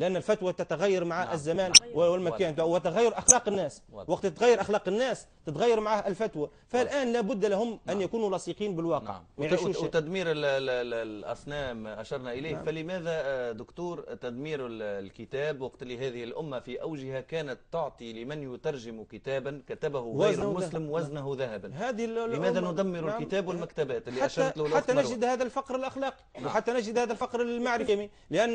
لأن الفتوى تتغير مع نعم. الزمان والمكان وتغير أخلاق الناس وقت تتغير أخلاق الناس تتغير معه الفتوى فالآن نعم. لا بد لهم أن نعم. يكونوا لاصقين بالواقع نعم. وتدمير الأصنام أشرنا إليه نعم. فلماذا آه، دكتور تدمير الكتاب وقت لهذه الأمة في أوجها كانت تعطي لمن يترجم كتابا كتبه غير مسلم وزنه نعم. ذهبا هذه لماذا ندمر نعم. الكتاب والمكتبات اللي أشرت له حتى نجد هذا الفقر الأخلاقي نعم. وحتى نجد هذا الفقر المعرفي لأن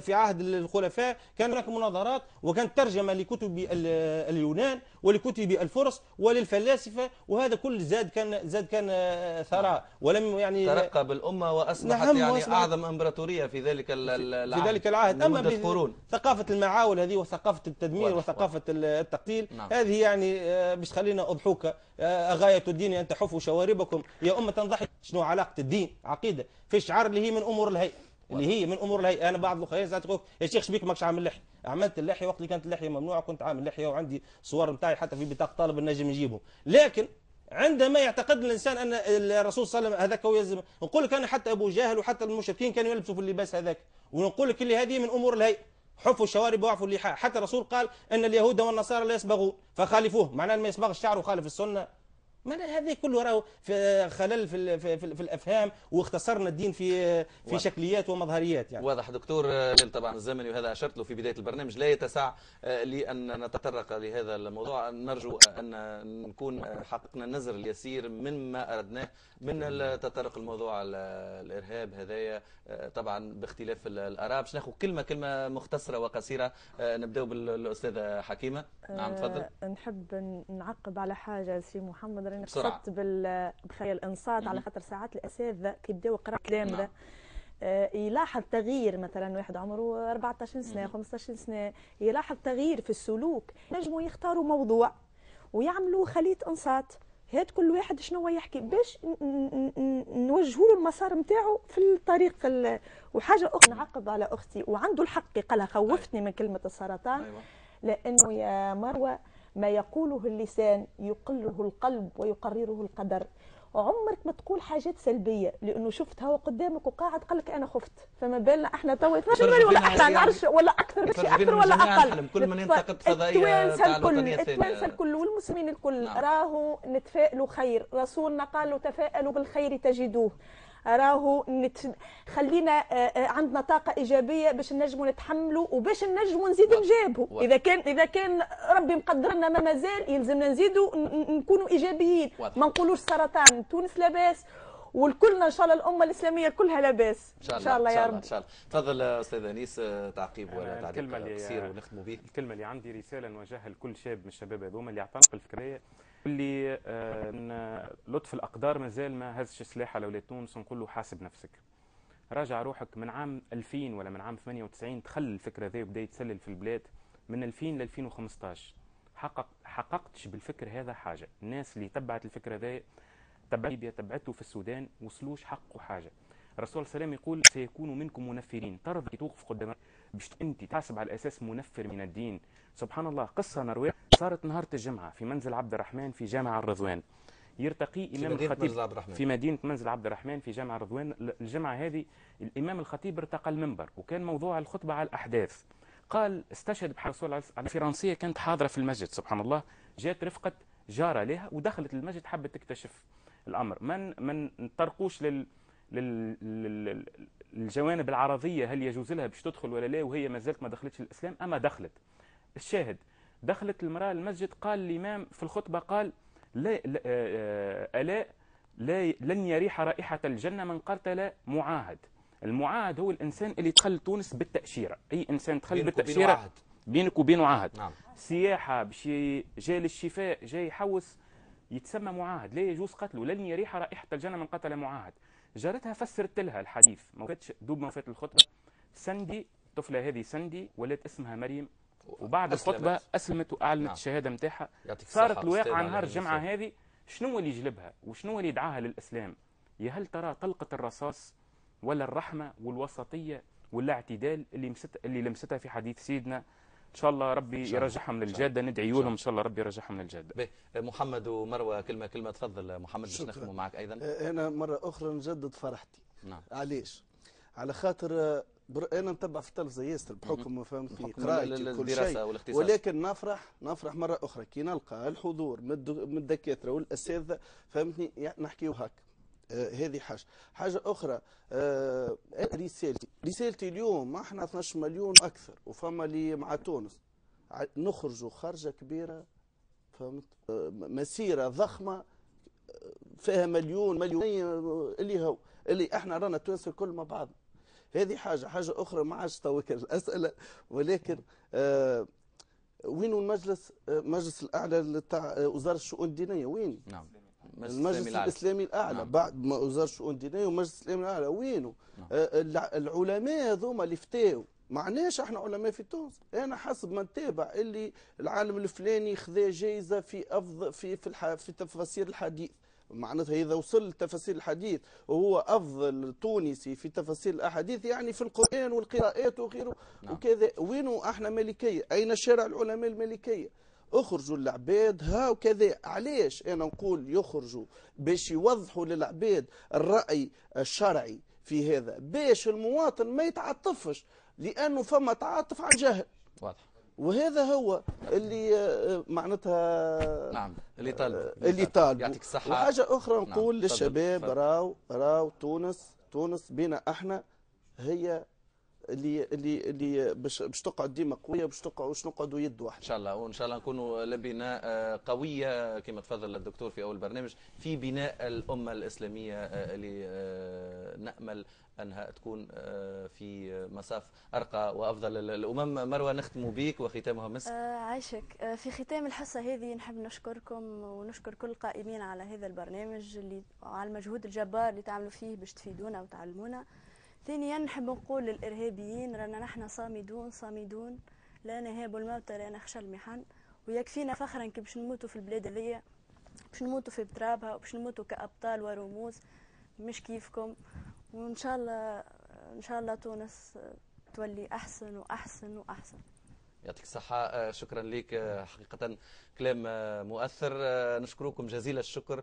في عهد الخلفاء كان هناك مناظرات وكانت ترجمة لكتب اليونان ولكتب الفرس وللفلاسفة وهذا كل زاد كان زاد كان آه، ثراء ولم يعني ترقى بالأمة وأصبحت نعم يعني وأصبحت أعظم إمبراطورية في ذلك العهد في ذلك العهد أما ثقافة المعاول هذه وثقافة التدمير وثقافة التقتيل نعم. هذه يعني باش آه، خلينا أضحوك آه، غاية الدين أن تحفوا شواربكم يا أمة ضحك شنو علاقة الدين عقيدة في شعار اللي هي من أمور الهيئة اللي هي من امور الهيئه انا بعض الاخرين سالتك يا شيخ شبيك ماكش عامل لحيه عملت اللحيه وقت اللي كانت اللحيه ممنوعه كنت عامل لحيه وعندي صور نتاعي حتى في بطاقه طالب نجم نجيبهم لكن عندما يعتقد الانسان ان الرسول صلى الله عليه وسلم هذاك هو يلزم نقول لك انا حتى ابو جهل وحتى المشركين كانوا يلبسوا في اللباس هذاك ونقول لك اللي هذه من امور الهيئه حفوا الشوارب واعفوا اللحاء حتى الرسول قال ان اليهود والنصارى لا يسبغون فخالفوه معناه ما يسبغ الشعر وخالف السنه ما هذه كله راهو في خلل في, في, في, الافهام واختصرنا الدين في في واضح. شكليات ومظهريات يعني واضح دكتور طبعا الزمن وهذا اشرت له في بدايه البرنامج لا يتسع آه، لان نتطرق لهذا الموضوع نرجو ان نكون آه، حققنا النزر اليسير مما اردناه من تطرق الموضوع الارهاب هذايا آه، طبعا باختلاف الاراء باش ناخذ كلمه كلمه مختصره وقصيره نبداو بالاستاذه حكيمه نعم تفضل أه نحب نعقب على حاجه سي محمد راني يعني قصدت بخير الانصات على خاطر ساعات الاساتذه كي بداو يقراوا التلامذة يلاحظ تغيير مثلا واحد عمره 14 سنه 15 سنه يلاحظ تغيير في السلوك نجموا يختاروا موضوع ويعملوا خليط انصات هاد كل واحد شنو هو يحكي باش نوجهوا له المسار نتاعو في الطريق ال... وحاجه اخرى نعقب على اختي وعنده الحق قالها خوفتني من كلمه السرطان أيوة. لانه يا مروه ما يقوله اللسان يقله القلب ويقرره القدر عمرك ما تقول حاجات سلبيه لانه شفتها وقدامك وقاعد قال لك انا خفت فما بالنا احنا توا 12 ولا احنا نعرفش ولا اكثر مش اكثر ولا اقل كل من ينتقد فضائيه التوانسه الكل التوانسه الكل والمسلمين الكل نعم. راهو نتفائلوا خير رسولنا قال تفائلوا بالخير تجدوه راهو نت... خلينا آه، آه، عندنا طاقه ايجابيه باش نجموا نتحملوا وباش نجموا نزيدوا نجابوا اذا كان اذا كان ربي مقدرنا ما مازال يلزمنا نزيدوا نكونوا ايجابيين ما نقولوش سرطان تونس لاباس والكلنا ان شاء الله الامه الاسلاميه كلها لاباس ان شاء الله, إن شاء الله يا رب ان شاء الله تفضل استاذ انيس آه، تعقيب ولا تعليق قصير ونختموا به الكلمه اللي عندي رساله نوجهها لكل شاب من الشباب هذوما اللي اعتنق الفكريه اللي آه، لطف الاقدار مازال ما هزش سلاح على ولاد تونس نقول له حاسب نفسك راجع روحك من عام 2000 ولا من عام 98 تخلى الفكره ذي وبدا يتسلل في البلاد من 2000 ل 2015 حقق حققتش بالفكر هذا حاجه الناس اللي تبعت الفكره ذي تبعت ليبيا تبعته في السودان وصلوش حقه حاجه الرسول صلى الله عليه وسلم يقول سيكون منكم منفرين ترضي توقف قدام مش انت تحاسب على اساس منفر من الدين سبحان الله قصه نرويج صارت نهار الجمعه في منزل عبد الرحمن في جامع الرضوان يرتقي امام الخطيب في مدينه منزل عبد الرحمن في جامع الرضوان الجمعه هذه الامام الخطيب ارتقى المنبر وكان موضوع الخطبه على الاحداث قال استشهد بحصول الفرنسيه كانت حاضره في المسجد سبحان الله جات رفقه جاره لها ودخلت المسجد حبت تكتشف الامر من من نطرقوش لل للجوانب العرضية هل يجوز لها باش تدخل ولا لا وهي ما زالت ما دخلتش الإسلام أما دخلت الشاهد دخلت المرأة المسجد قال الإمام في الخطبة قال لا آه، آه، ألا لا لن يريح رائحة الجنة من قتل معاهد المعاهد هو الإنسان اللي دخل تونس بالتأشيرة أي إنسان دخل بالتأشيرة بينك وبينه عهد نعم. سياحة بشي جاي للشفاء جاي يحوس يتسمى معاهد لا يجوز قتله لن يريح رائحة الجنة من قتل معاهد جارتها فسرت لها الحديث ما وقتش دوب ما وفات الخطبه سندي الطفله هذه سندي ولات اسمها مريم وبعد أسلمت. الخطبه اسلمت واعلنت نعم. الشهاده نتاعها صارت الواقعه نهار الجمعه هذه شنو اللي جلبها وشنو اللي يدعاها للاسلام يا هل ترى طلقه الرصاص ولا الرحمه والوسطيه والاعتدال اللي اللي لمستها في حديث سيدنا ان شاء الله ربي يرجعهم للجاده ندعي لهم ان شاء الله ربي يرجعهم للجاده محمد ومروه كلمه كلمه تفضل محمد باش نخدموا معك ايضا أه، انا مره اخرى نجدد فرحتي نعم علاش على خاطر أه، بر... انا نتبع في التلفزه ياسر بحكم ما فهمت في قرايه وكل شيء ولكن نفرح نفرح مره اخرى كي نلقى الحضور من الدكاتره والاساتذه فهمتني نحكيو هكا آه، هذه حاجة حاجة أخرى آه، إيه رسالتي رسالتي اليوم احنا 12 مليون أكثر وفما اللي مع تونس نخرجوا خرجة كبيرة فهمت آه، مسيرة ضخمة فيها مليون مليونين اللي هو اللي احنا رانا تونس الكل مع بعض هذه حاجة حاجة أخرى ما عادش توكل الأسئلة ولكن وين المجلس مجلس الأعلى تاع وزارة الشؤون الدينية وين؟ نعم المجلس الإسلامي, الإسلامي الأعلى نعم. بعد ما وزارة الشؤون الدينية ومجلس الإسلامي الأعلى وينه نعم. آه، العلماء هذوما اللي فتاو معناش احنا علماء في تونس انا حسب ما نتابع اللي العالم الفلاني خذا جائزه في افضل في في, الح... في تفاسير الحديث معناتها اذا وصل لتفاسير الحديث وهو افضل تونسي في تفاسير الاحاديث يعني في القران والقراءات وغيره نعم. وكذا وينه احنا مالكيه اين شارع العلماء المالكيه اخرجوا للعباد هاو كذا علاش انا نقول يخرجوا باش يوضحوا للعباد الراي الشرعي في هذا باش المواطن ما يتعاطفش لانه فما تعاطف على الجهل واضح وهذا هو اللي آه، معناتها نعم اللي طالب آه، اللي طالب يعطيك الصحه وحاجه اخرى نعم، نقول نعم. للشباب راو راو تونس تونس بينا احنا هي اللي اللي اللي باش باش تقعد ديما قويه باش تقعد باش نقعدوا يد واحده ان شاء الله وان شاء الله نكونوا لبناء آه، قويه كما تفضل الدكتور في اول برنامج في بناء الامه الاسلاميه آه، اللي آه، نامل انها تكون في مصاف ارقى وافضل الامم مروه نختم بك وختامها مسك عايشك في ختام الحصه هذه نحب نشكركم ونشكر كل القائمين على هذا البرنامج اللي على المجهود الجبار اللي تعملوا فيه باش تفيدونا وتعلمونا ثانيا نحب نقول للإرهابيين رانا نحن صامدون صامدون لا نهاب الموت لا نخشى المحن ويكفينا فخرا كي باش نموتوا في البلاد هذيا باش نموتوا في ترابها وباش نموتوا كأبطال ورموز مش كيفكم وإن شاء الله إن شاء الله تونس تولي أحسن وأحسن وأحسن يعطيك الصحة آه، شكرا لك آه، حقيقة كلام آه، مؤثر نشكركم جزيل الشكر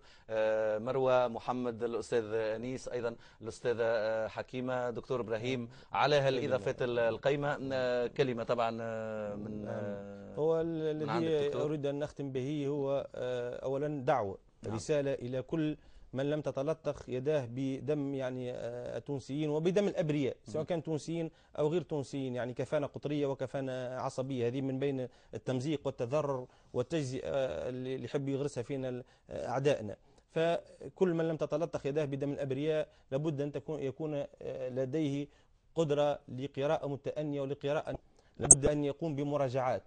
مروى محمد الأستاذ أنيس أيضا الأستاذة حكيمة دكتور إبراهيم على هالإضافات القيمة كلمة طبعا من نعم. هو الذي أريد أن نختم به هو أولا دعوة نعم. رسالة إلى كل من لم تتلطخ يداه بدم يعني التونسيين آه، وبدم الابرياء سواء كان تونسيين او غير تونسيين يعني كفانه قطريه وكفانه عصبيه هذه من بين التمزيق والتذرر والتجزئه آه، اللي يحب يغرسها فينا آه، اعدائنا فكل من لم تتلطخ يداه بدم الابرياء لابد ان تكون يكون لديه قدره لقراءه متانيه ولقراءه لابد ان يقوم بمراجعات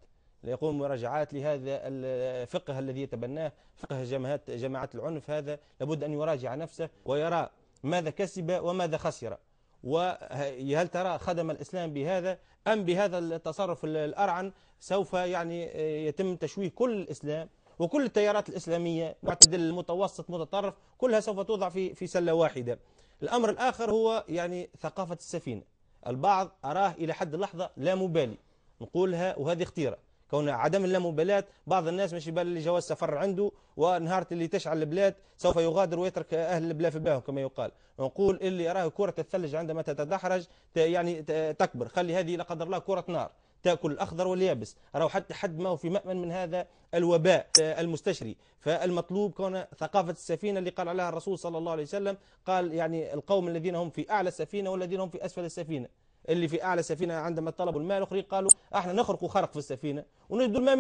يقوم مراجعات لهذا الفقه الذي يتبناه فقه جماعات جماعات العنف هذا لابد أن يراجع نفسه ويرى ماذا كسب وماذا خسر وهل ترى خدم الإسلام بهذا أم بهذا التصرف الأرعن سوف يعني آه، يتم تشويه كل الإسلام وكل التيارات الإسلامية معتدل المتوسط متطرف كلها سوف توضع في في سلة واحدة الأمر الآخر هو يعني ثقافة السفينة البعض أراه إلى حد اللحظة لا مبالي نقولها وهذه اختيرة كون عدم اللامبالاة بعض الناس مش يبان اللي جواز سفر عنده ونهار اللي تشعل البلاد سوف يغادر ويترك أهل البلاد في باهم كما يقال نقول اللي راه كرة الثلج عندما تتدحرج يعني تكبر خلي هذه لا قدر الله كرة نار تاكل الاخضر واليابس راهو حتى حد ما هو في مامن من هذا الوباء آه، المستشري فالمطلوب كون ثقافه السفينه اللي قال عليها الرسول صلى الله عليه وسلم قال يعني القوم الذين هم في اعلى السفينه والذين هم في اسفل السفينه اللي في أعلى سفينة عندما طلبوا الماء الأخرين قالوا احنا نخرق خرق في السفينة ونجدوا الماء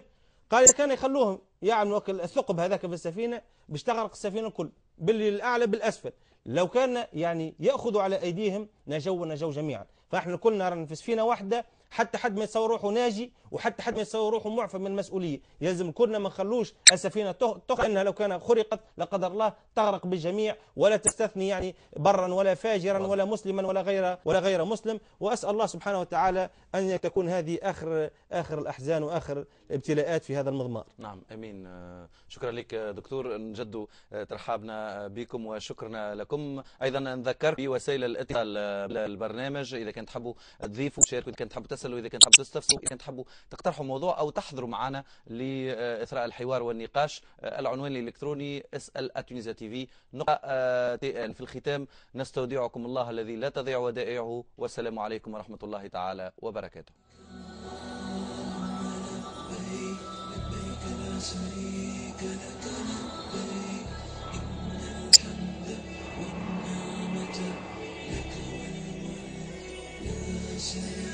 قال كان يخلوهم يعملوا يعني الثقب هذاك في السفينة باش تغرق السفينة الكل باللي الأعلى بالأسفل لو كان يعني يأخذوا على أيديهم نجوا نجوا جميعا فاحنا كلنا رانا في سفينة واحدة حتى حد ما يتصور روحه ناجي وحتى حد ما يتصور روحه معفى من المسؤوليه يلزم كلنا ما نخلوش السفينه تخ انها لو كان خرقت لقدر الله تغرق بالجميع ولا تستثني يعني برا ولا فاجرا ولا مسلما ولا غير ولا غير مسلم واسال الله سبحانه وتعالى ان تكون هذه اخر اخر الاحزان واخر ابتلاءات في هذا المضمار نعم امين آه، شكرا لك دكتور نجد ترحابنا بكم وشكرنا لكم ايضا نذكر بوسائل الاتصال آه، البرنامج اذا كنت تحبوا تضيفوا تشاركوا اذا كنت تحبوا تسالوا اذا كنت تحبوا تستفسروا اذا كنت تحبوا تقترحوا موضوع او تحضروا معنا لاثراء الحوار والنقاش آه، العنوان الالكتروني اسال اتونيزا تي في في الختام نستودعكم الله الذي لا تضيع ودائعه والسلام عليكم ورحمه الله تعالى وبركاته Yeah.